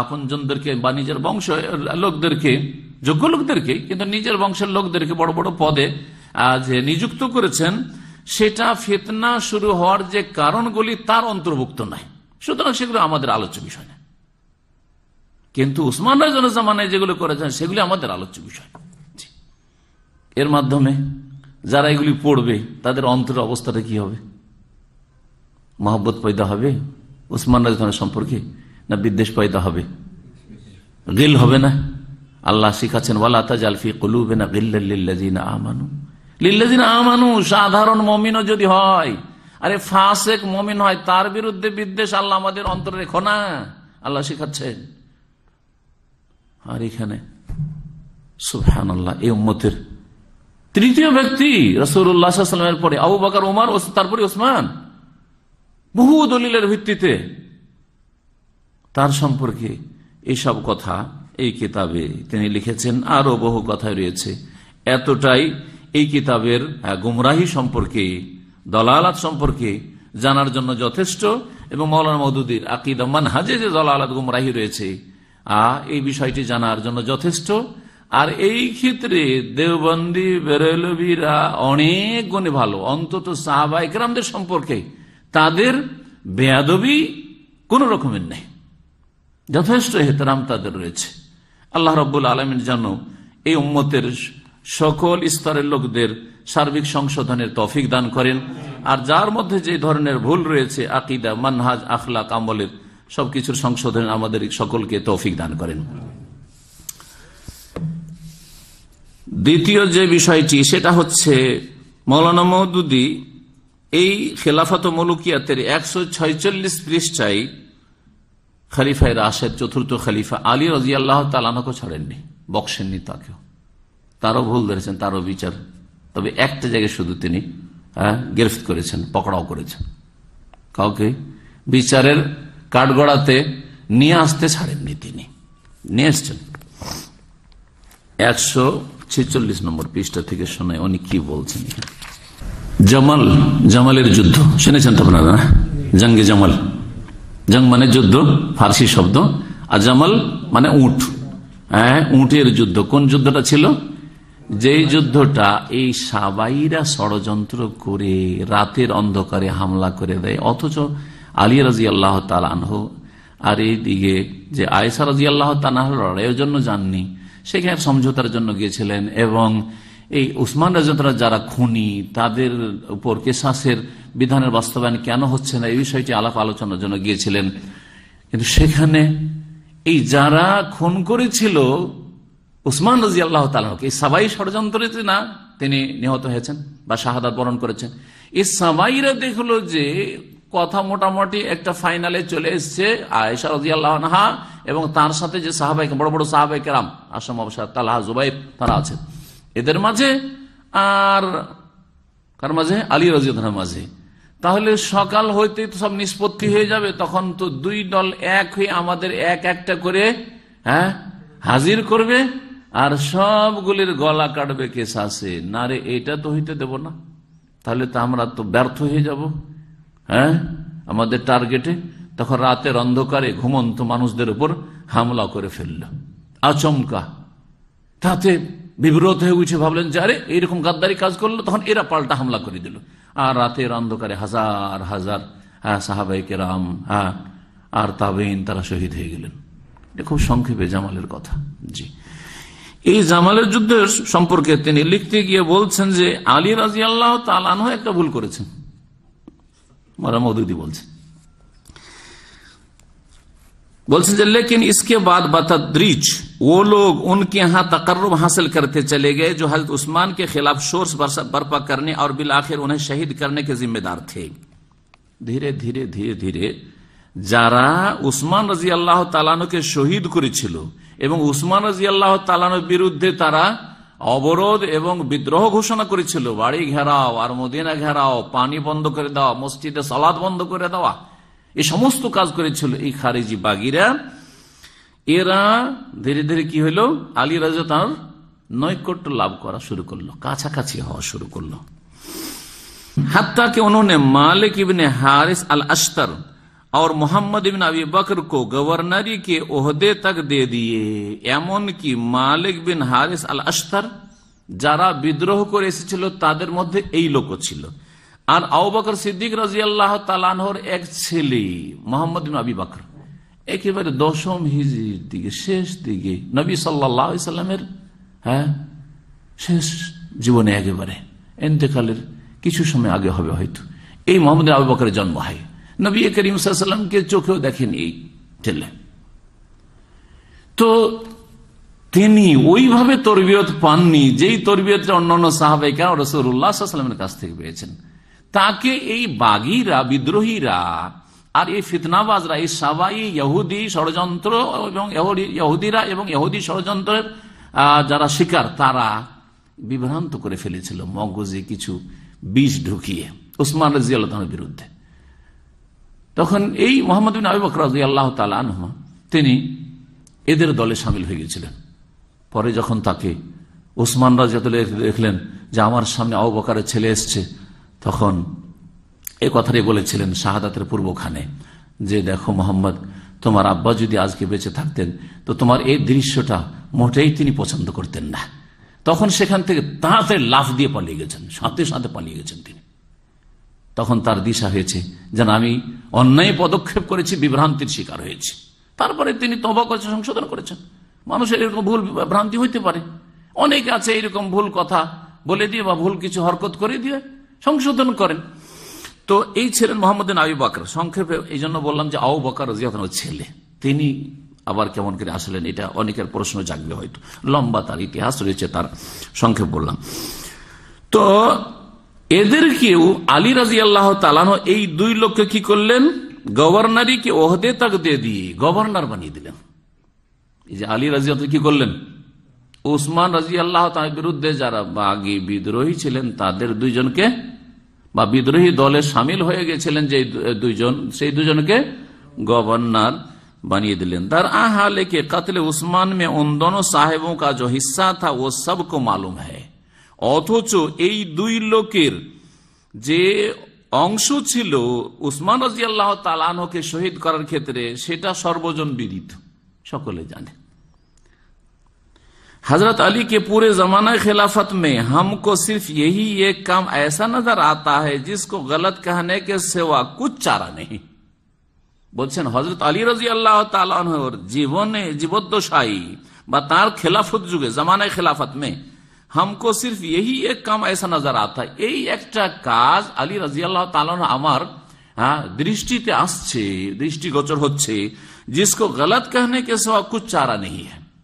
আপনজনদেরকে বা নিজের বংশ লোকদেরকে যোগ্য লোকদেরকে কিন্তু নিজের বংশের লোকদেরকে বড় বড় পদে আজ নিযুক্ত করেছেন সেটা ফেতনা শুরু হওয়ার যে কারণগুলি তার অন্তর্ভুক্ত নয় সুতরাং সেগুলো আমাদের আলোচ্য বিষয় না কিন্তু উসমান রাজনের জামানে যেগুলো করেছেন সেগুলি আমাদের আলোচ্য বিষয় এর মাধ্যমে যারা এগুলি পড়বে তাদের অন্তরের অবস্থাটা কি হবে মহব্বত পয়দা হবে উসমান রাজধানের সম্পর্কে না বিদ্বেষ পয়দা হবে গিল হবে না আল্লাহ শিখাচ্ছেন ওয়ালা তাজ আলফি কলুবে না গিল্লা আমানু লিল্লাদিন আমানু সাধারণ মমিনও যদি হয় আরে ফাসেক মমিন হয় তার বিরুদ্ধে বিদ্বেষ আল্লাহ আমাদের অন্তরে রেখো না আল্লাহ শিখাচ্ছেন আর এখানে সুফহান আল্লাহ এই উম্মতের তৃতীয় ব্যক্তি রসুলের পরে আবু বাকার উমার তারপরে ওসমান বহু দলিলের ভিত্তিতে তার সম্পর্কে এইসব কথা এই কিতাবে তিনি লিখেছেন আরো বহু কথা রয়েছে এতটাই এই কিতাবের হ্যাঁ, গুমরাহি সম্পর্কে দলালাত সম্পর্কে জানার জন্য যথেষ্ট এবং মৌলানা মদুদির আকিদম্মান হাজে যে দলালাত গুমরাহি রয়েছে আ এই বিষয়টি জানার জন্য যথেষ্ট আর এই ক্ষেত্রে দেওবন্দি বেরেলবিরা অনেক গুণে ভালো অন্তত সাহাবা একরামদের সম্পর্কে তাদের বেয়াদবি কোন রকমের নেই যথেষ্ট হেতরাম তাদের রয়েছে আল্লাহ রব্বুল আলমের যেন এই উম্মতের সকল স্তরের লোকদের সার্বিক সংশোধনের তফিক দান করেন আর যার মধ্যে যে ধরনের ভুল রয়েছে আকিদা মানহাজ আখলাক আমলের সবকিছুর সংশোধন আমাদের সকলকে তৌফিক দান করেন দ্বিতীয় যে বিষয়টি সেটা হচ্ছে মৌলানা মহদুদি এই খেলাফত মলুকিয়াতের একশো ছয়চল্লিশ পৃষ্ঠায় খালিফায় রাশেদ চতুর্থ খালিফা আলী রাজিয়াল্লাহ তালানাকে ছাড়েননি বক্সেননি তাকেও তারও ভুল ধরেছেন তারও বিচার তবে একটা জায়গায় শুধু তিনি হ্যাঁ, গ্রেফত করেছেন পকড়াও করেছেন কাউকে বিচারের কাঠগড়াতে নিয়ে আসতে ছাড়েননি তিনি নিয়ে এসছেন একশো ছেচল্লিশ নম্বর পৃষ্ঠা থেকে শোনায় উনি কি বলছেন জামাল জামালের যুদ্ধ শুনেছেন তো আপনারা জঙ্গে জামাল জং মানে যুদ্ধ ফার্সি শব্দ আর জামাল মানে উঁট হ্যাঁ উঁটের যুদ্ধ কোন যুদ্ধটা ছিল যে যুদ্ধটা এই সাবাইরা ষড়যন্ত্র করে রাতের অন্ধকারে হামলা করে দেয় অথচ আলী রাজি আল্লাহ তালানহ আর এই দিকে যে আয়েসা রাজি আল্লাহ তালাহ লড়াইয়ের জন্য যাননি সেখানে সমঝোতার জন্য গিয়েছিলেন এবং এই উসমান রাজতরা যারা খুনি তাদের উপর কেশাসের বিধানের বাস্তবায়ন কেন হচ্ছে না এই বিষয়টি আলাপ আলোচনার জন্য গিয়েছিলেন কিন্তু সেখানে এই যারা খুন করেছিল উসমান রাজি আল্লাহ তালকে এই সাবাই ষড়যন্ত্রেতে না তিনি নিহত হয়েছেন বা শাহাদাত বরণ করেছেন এই সাবাইরা দেখলো যে কথা মোটামুটি একটা ফাইনালে চলে এসছে আয়েশা রাজি আল্লাহা এবং তার সাথে যে সাহাবাই বড় বড় সাহাবাই কেরাম আসাম তালাহা জুবাই তারা আছেন এদের মাঝে আর কার মাঝে আলী রাজিউদ্দার মাঝে তাহলে সকাল হইতে তো সব নিষ্পত্তি হয়ে যাবে তখন তো দুই দল এক হয়ে আমাদের এক একটা করে হ্যাঁ হাজির করবে আর সবগুলির গলা কাটবে কে শাসে না রে এটা তো হইতে দেব না তাহলে তো আমরা তো ব্যর্থ হয়ে যাব হ্যাঁ আমাদের টার্গেটে তখন রাতের অন্ধকারে ঘুমন্ত মানুষদের উপর হামলা করে ফেলল আচমকা তাতে বিব্রত হয়ে উঠে ভাবলেন যে আরে এইরকম গাদ্দারি কাজ করলো তখন এরা পাল্টা হামলা করে দিল আর রাতের অন্ধকারে হাজার হাজার হ্যাঁ সাহাবাই রাম হ্যাঁ আর তাবেইন তারা শহীদ হয়ে গেলেন এটা খুব সংক্ষেপে জামালের কথা জি এই জামালের যুদ্ধের সম্পর্কে তিনি লিখতে গিয়ে বলছেন যে আলী রাজি আল্লাহ একটা ভুল করেছেন মারা বলছেন বলছেন যে লেকিন ইসকে বাদ ও লোক উনকে हासिल करते चले गए जो उस्मान के खिलाफ शोर्स बर्पा करने और बिल आखिर उन्हें शहीद करने के जिम्मेदार थे ধীরে ধীরে ধীরে ধীরে যারা উসমান রাজি আল্লাহ তালানুকে শহীদ করেছিল এবং উসমান রাজি আল্লাহ তালানোর বিরুদ্ধে তারা অবরোধ এবং বিদ্রোহ ঘোষণা করেছিল বাড়ি ঘেরাও আর মদিনা ঘেরাও পানি বন্ধ করে দেওয়া মসজিদে সালাদ বন্ধ করে দেওয়া এই সমস্ত কাজ করেছিল এই খারিজি বাগিরা এরা ধীরে ধীরে কি হইল আলী রাজা তার নৈকট্য লাভ করা শুরু করলো কাছাকাছি হওয়া শুরু করলো হাত্তাকে উনোনে মালিক ইবনে হারিস আল আস্তার আর মোহাম্মদ বিন আবি বকর কো গভর্নরি কে ওহদে তক দে দিয়ে এমন কি মালিক বিন হারিস আল আস্তার যারা বিদ্রোহ করে এসেছিল তাদের মধ্যে এই লোকও ছিল আর বকর সিদ্দিক রাজি আল্লাহ তালানহর এক ছেলে মোহাম্মদ বিন আবি বকর একেবারে দশম হিজির দিকে শেষ দিকে নবী সাল্লাহ ইসলামের হ্যাঁ শেষ জীবনে একেবারে এতেকালের কিছু সময় আগে হবে হয়তো এই মোহাম্মদ আবু বকরের জন্ম হয় নবী করিম সাল্লামকে চোখেও দেখেন এই ছেলে তো তিনি ওইভাবে তরবিয়ত পাননি যেই তরবিয়তটা অন্যান্য সাহাবেকা রসুল্লাহামের কাছ থেকে পেয়েছেন তাকে এই বাগিরা বিদ্রোহীরা আর এই ফিতনাবাজরা এই সাবাই ইহুদি ষড়যন্ত্র এবং ইহুদিরা এবং ইহুদি ষড়যন্ত্রের যারা শিকার তারা বিভ্রান্ত করে ফেলেছিল মগজে কিছু বিষ ঢুকিয়ে উসমান রাজিয়াল বিরুদ্ধে তখন এই মোহাম্মদ বিন আবু বকর আল্লাহ তালা তিনি এদের দলে সামিল হয়ে গেছিলেন পরে যখন তাকে ওসমান রাজিয়াত দেখলেন যে আমার সামনে আবু বকারের ছেলে এসছে তখন এ কথাটি বলেছিলেন শাহাদাতের পূর্বখানে যে দেখো মোহাম্মদ তোমার আব্বা যদি আজকে বেঁচে থাকতেন তো তোমার এই দৃশ্যটা মোটেই তিনি পছন্দ করতেন না তখন সেখান থেকে তাড়াতাড়ি লাফ দিয়ে পালিয়ে গেছেন সাথে সাথে পালিয়ে গেছেন তিনি তখন তার দিশা হয়েছে যেন আমি অন্যায় পদক্ষেপ করেছি বিভ্রান্তির শিকার হয়েছে তারপরে তিনি তবা করেছেন সংশোধন করেছেন মানুষের এরকম ভুল ভ্রান্তি হইতে পারে অনেকে আছে এরকম ভুল কথা বলে দিয়ে বা ভুল কিছু হরকত করে দিয়ে সংশোধন করেন তো এই ছিলেন মোহাম্মদ আবু বাকর সংক্ষেপে এই জন্য বললাম যে আউ বাকর ছেলে তিনি আবার কেমন করে আসলেন এটা অনেকের প্রশ্ন জাগবে হয়তো লম্বা তার ইতিহাস রয়েছে তার সংক্ষেপ বললাম তো এদেরকেও আলী রাজি আল্লাহ তালানো এই দুই লোককে কি করলেন গভর্নারি কে ওহদে তাক দিয়ে গভর্নর বানিয়ে দিলেন এই যে আলী রাজি কি করলেন উসমান রাজি আল্লাহ তার বিরুদ্ধে যারা বাগি বিদ্রোহী ছিলেন তাদের দুইজনকে বা বিদ্রোহী দলে সামিল হয়ে গেছিলেন যে দুইজন সেই দুজনকে গভর্নর বানিয়ে দিলেন তার আহ লেকে কাতলে উসমান মে অন্দন সাহেব কাজ হিসা থা ও সবকো মালুম হ্যাঁ অথচ এই দুই লোকের যে অংশ ছিল উসমান রাজিয়াল্লাহ আল্লাহ শহীদ করার ক্ষেত্রে সেটা সর্বজন বিদিত সকলে জানে হজরত আলী কে পুরে জমানায় খেলাফত মে হামকো সিফ এই एक काम ऐसा नजर आता है जिसको गलत कहने के सिवा বলছেন হজরত আলী রাজি আল্লাহ তালর জীবনে জীবদ্দশায়ী বা তার খেলাফত যুগে জমানায় খেলাফত মেয়ে হামকো সিফ এই এক কাম এসা নজর আতা এই একটা কাজ আলী রাজি আল্লাহ আমার হ্যাঁ দৃষ্টিতে আসছে দৃষ্টিগোচর হচ্ছে জিসকো গলত কহনে কে সব কুছ চারা নেই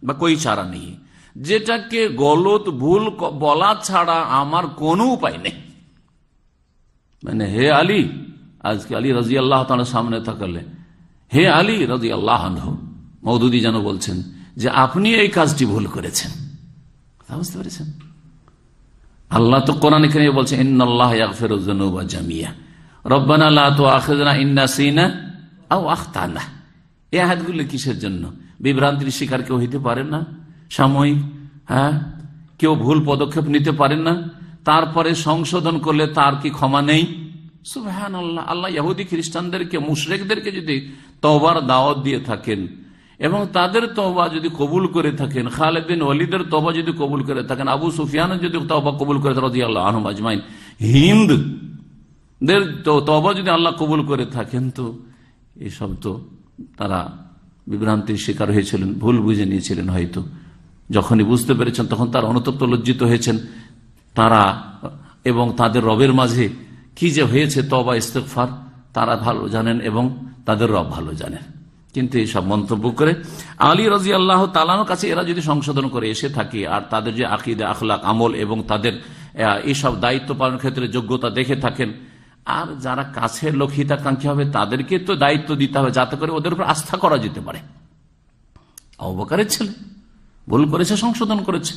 বা কই চারা নেই যেটাকে গলত ভুল বলা ছাড়া আমার কোনো উপায় নেই মানে হে আলী আজকে আলী রাজি আল্লাহ সামনে থাকলে হে আলী রাজি আল্লাহ মৌদুদি যেন বলছেন যে আপনি এই কাজটি ভুল করেছেন বুঝতে পেরেছেন আল্লাহ তো কোরআন এখানে বলছে ইন্নআল্লাহ ইয়াগফিরুজ-যুনুবা জামিয়া রব্বানা লা তুআখিযনা ইন নাসিনা আও আখতানা এই আয়াতগুলো কিসের জন্য বিভ্রান্তির শিকার কেউ হইতে পারেন না সাময়িক হ্যাঁ কেউ ভুল পদক্ষেপ নিতে পারেন না তারপরে সংশোধন করলে তার কি ক্ষমা নেই সুবহানাল্লাহ আল্লাহ ইহুদি খ্রিস্টানদেরকে মুশরিকদেরকে যদি তওবার দাওয়াত দিয়ে থাকেন এবং তাদের তবা যদি কবুল করে থাকেন খালেদিন অলিদের তবা যদি কবুল করে থাকেন আবু সুফিয়ান যদি তবা কবুল করে থাকেন আল্লাহ আজমাইন হিন্দ তবা যদি আল্লাহ কবুল করে থাকেন তো এসব তো তারা বিভ্রান্তির শিকার হয়েছিলেন ভুল বুঝে নিয়েছিলেন হয়তো যখনই বুঝতে পেরেছেন তখন তার অনুতপ্ত লজ্জিত হয়েছেন তারা এবং তাদের রবের মাঝে কি যে হয়েছে তবা ইস্তেকফার তারা ভালো জানেন এবং তাদের রব ভালো জানেন কিন্তু এইসব মন্তব্য করে আলী রাজি আল্লাহ তালানোর কাছে এরা যদি সংশোধন করে এসে থাকে আর তাদের যে আকিদে আখলাক আমল এবং তাদের এইসব দায়িত্ব পালনের ক্ষেত্রে যোগ্যতা দেখে থাকেন আর যারা কাছের লোক হিতাকাঙ্ক্ষী হবে তাদেরকে তো দায়িত্ব দিতে হবে যাতে করে ওদের উপর আস্থা করা যেতে পারে অবকারের ছেলে ভুল করেছে সংশোধন করেছে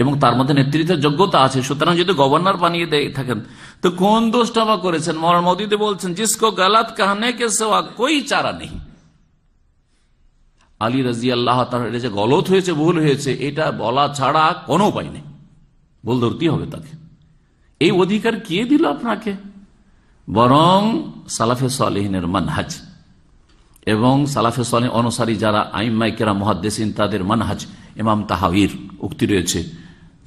এবং তার মধ্যে নেতৃত্বের যোগ্যতা আছে সুতরাং যদি গভর্নর বানিয়ে দিয়ে থাকেন তো কোন দোষটা বা করেছেন মরান মোদীতে বলছেন জিসকো গালাত কাহানে কে সেওয়া কই চারা নেই আলী রাজি আল্লাহ তার যে গলত হয়েছে ভুল হয়েছে এটা বলা ছাড়া কোনো উপায় নেই ভুল ধরতেই হবে তাকে এই অধিকার কে দিল আপনাকে বরং সালাফে সালেহিনের মানহাজ এবং সালাফে সালে অনুসারী যারা আইমাইকেরা মহাদ্দেসিন তাদের মানহাজ ইমাম তাহাবির উক্তি রয়েছে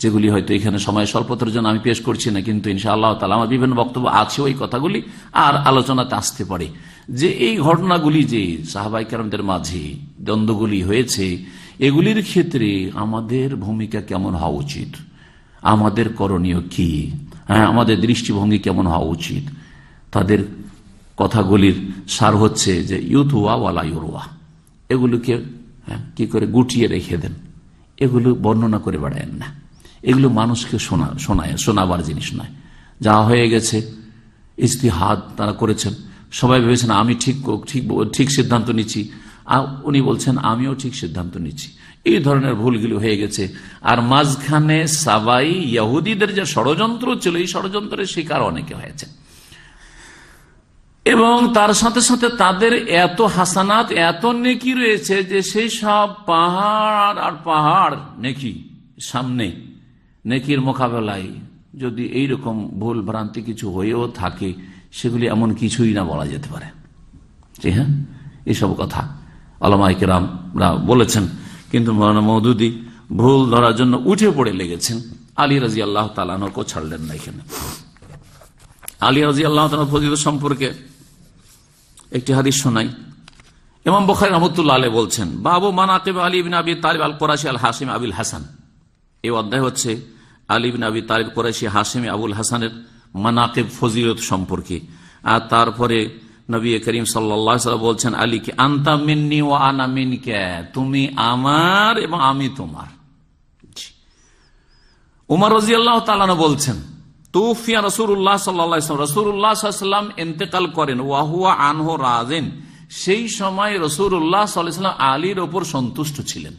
যেগুলি হয়তো এখানে সময় স্বল্পতার জন্য আমি পেশ করছি না কিন্তু ইনশা আল্লাহ তালা আমার বিভিন্ন বক্তব্য আছে ওই কথাগুলি আর আলোচনাতে আসতে পারে যে এই ঘটনাগুলি যে সাহাবাই কারণদের মাঝে দ্বন্দ্বগুলি হয়েছে এগুলির ক্ষেত্রে আমাদের ভূমিকা কেমন হওয়া উচিত আমাদের করণীয় কি হ্যাঁ আমাদের দৃষ্টিভঙ্গি কেমন হওয়া উচিত তাদের কথাগুলির সার হচ্ছে যে ইউথুয়া ওয়ালা ইউরুয়া এগুলোকে হ্যাঁ, কি করে গুটিয়ে রেখে দেন এগুলো বর্ণনা করে বেড়ায়েন না এগুলো মানুষকে শোনা শোনায় শোনাবার জিনিস নয় যা হয়ে গেছে ইস্তিহাদ তারা করেছেন সবাই ভেবেছেন আমি ঠিক ঠিক ঠিক সিদ্ধান্ত নিচ্ছি আর উনি বলছেন আমিও ঠিক সিদ্ধান্ত নিচ্ছি এই ধরনের ভুলগুলো হয়ে গেছে আর মাঝখানে সাবাই ইয়াহুদিদের যে ষড়যন্ত্র ছিল এই ষড়যন্ত্রের শিকার অনেকে হয়েছে এবং তার সাথে সাথে তাদের এত হাসানাত এত নেকি রয়েছে যে সেই সব পাহাড় আর পাহাড় নেকি সামনে নেকির মোকাবেলায় যদি এইরকম ভুল ভ্রান্তি কিছু হয়েও থাকে সেগুলি এমন কিছুই না বলা যেতে পারে হ্যাঁ এসব কথা আলামাইকে রামরা বলেছেন কিন্তু মৌলানা মৌদুদি ভুল ধরার জন্য উঠে পড়ে লেগেছেন আলী রাজি আল্লাহ তালানকে ছাড়লেন না এখানে আলী রাজি আল্লাহ তালা ফজিল সম্পর্কে একটি হাদিস শোনাই ইমাম বখারি রহমতুল্লা আলে বলছেন বাবু মানাতেব আলী বিন আবি তালিব আল কোরাশি আল হাসিম আবিল হাসান এই অধ্যায় হচ্ছে আলী বিন আবি তালিব কোরাশি হাসিম আবুল হাসানের মানাকেব ফজিলত সম্পর্কে আর তারপরে নবী করিম সাল্লা বলছেন আলীকে আন্তা মিন্নি ও আনা মিনকে তুমি আমার এবং আমি তোমার উমার রাজিয়াল্লাহ তালানা বলছেন তুফিয়া রসুল্লাহ সাল্লাম রসুল্লাহাম ইন্তেকাল করেন ওয়াহুয়া আনহ রাজেন সেই সময় রসুল্লাহ সাল্লাম আলীর ওপর সন্তুষ্ট ছিলেন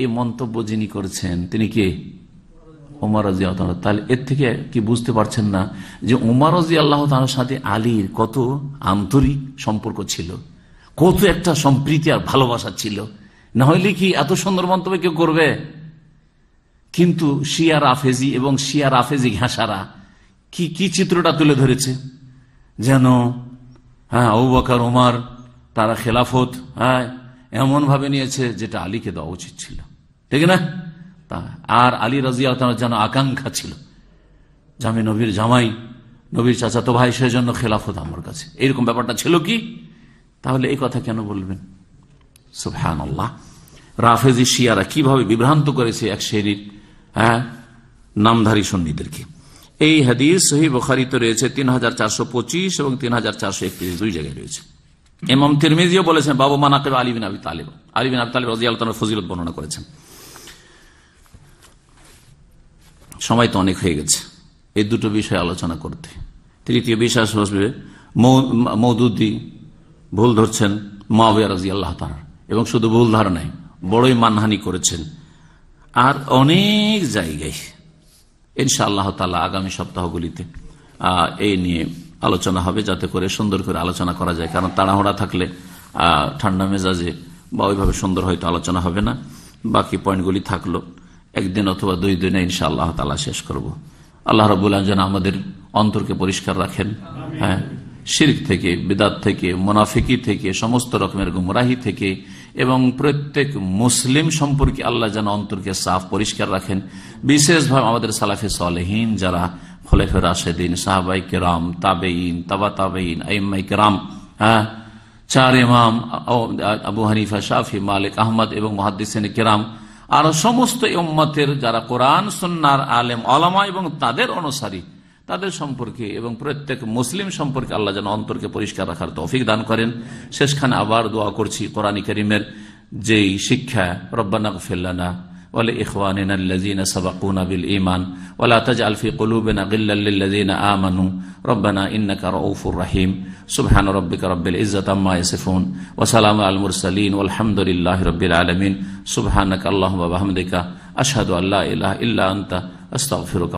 এই মন্তব্য যিনি করেছেন তিনি কে উমার তাহলে এর থেকে কি বুঝতে পারছেন না যে উমার আল্লাহ তালার সাথে আলীর কত আন্তরিক সম্পর্ক ছিল কত একটা সম্প্রীতি আর ভালোবাসা ছিল না হইলে কি এত সুন্দর মন্তব্য কেউ করবে কিন্তু শিয়ার আফেজি এবং শিয়ার আফেজি ঘাসারা কি কি চিত্রটা তুলে ধরেছে যেন হ্যাঁ বাকার ওমার তারা খেলাফত হ্যাঁ এমনভাবে নিয়েছে যেটা আলীকে দেওয়া উচিত ছিল ঠিক না আর আলী রাজিয়া যেন আকাঙ্ক্ষা ছিল যে আমি নবীর জামাই নবীর চাচা তো ভাই সেজন্য খেলাফত আমার কাছে এইরকম ব্যাপারটা ছিল কি তাহলে এই কথা কেন বলবেন সুফহান আল্লাহ রাফেজি শিয়ারা কিভাবে বিভ্রান্ত করেছে এক শেরির হ্যাঁ নামধারী সন্নীদেরকে এই হাদিস সহি বখারিত রয়েছে তিন হাজার চারশো পঁচিশ এবং তিন হাজার চারশো একত্রিশ দুই জায়গায় রয়েছে এমাম তিরমিজিও বলেছেন বাবু মানাকে আলিবিন আবি তালিব আলিবিন আবি তালিব রাজিয়াল ফজিলত বর্ণনা করেছেন সময় তো অনেক হয়ে গেছে এই দুটো বিষয় আলোচনা করতে তৃতীয় বিশ্বাস আসবে মৌদুদ্দি ভুল ধরছেন মাহবিয়া রাজি আল্লাহ তার এবং শুধু ভুল ধারণায় বড়ই মানহানি করেছেন আর অনেক জায়গায় ইনশা আল্লাহ তালা আগামী সপ্তাহগুলিতে এই নিয়ে আলোচনা হবে যাতে করে সুন্দর করে আলোচনা করা যায় কারণ তাড়াহুড়া থাকলে ঠান্ডা মেজাজে বা ওইভাবে সুন্দর হয়তো আলোচনা হবে না বাকি পয়েন্টগুলি থাকলো একদিন অথবা দুই দিনে ইনশা আল্লাহ তালা শেষ করব। আল্লাহ রবুল্লাহ যেন আমাদের অন্তরকে পরিষ্কার রাখেন হ্যাঁ শিরিক থেকে বিদাত থেকে মোনাফিকি থেকে সমস্ত রকমের গুমরাহি থেকে এবং প্রত্যেক মুসলিম সম্পর্কে আল্লাহ যেন অন্তরকে সাফ পরিষ্কার রাখেন বিশেষভাবে আমাদের সালাফে সালেহীন যারা ফলেফে রাশেদিন সাহাবাই কেরাম তাবেইন তাবা তাবেইন আইমাই কেরাম হ্যাঁ চার ইমাম আবু হানিফা শাফি মালিক আহমদ এবং মহাদিস কেরাম আর সমস্ত উম্মতের যারা কোরআন সন্ন্যার আলেম আলামা এবং তাদের অনুসারী তাদের সম্পর্কে এবং প্রত্যেক মুসলিম সম্পর্কে আল্লাহ যেন অন্তরকে পরিষ্কার রাখার তৌফিক দান করেন শেষখানে আবার দোয়া করছি কোরআন করিমের যেই শিক্ষা রব্বানা ফেল্লানা ولإخواننا الذين سبقونا بالإيمان ولا تجعل في قلوبنا غلا للذين آمنوا ربنا إنك رؤوف رحيم سبحان ربك رب العزة عما يصفون وسلام على المرسلين والحمد لله رب العالمين سبحانك اللهم وبحمدك أشهد أن لا إله إلا أنت أستغفرك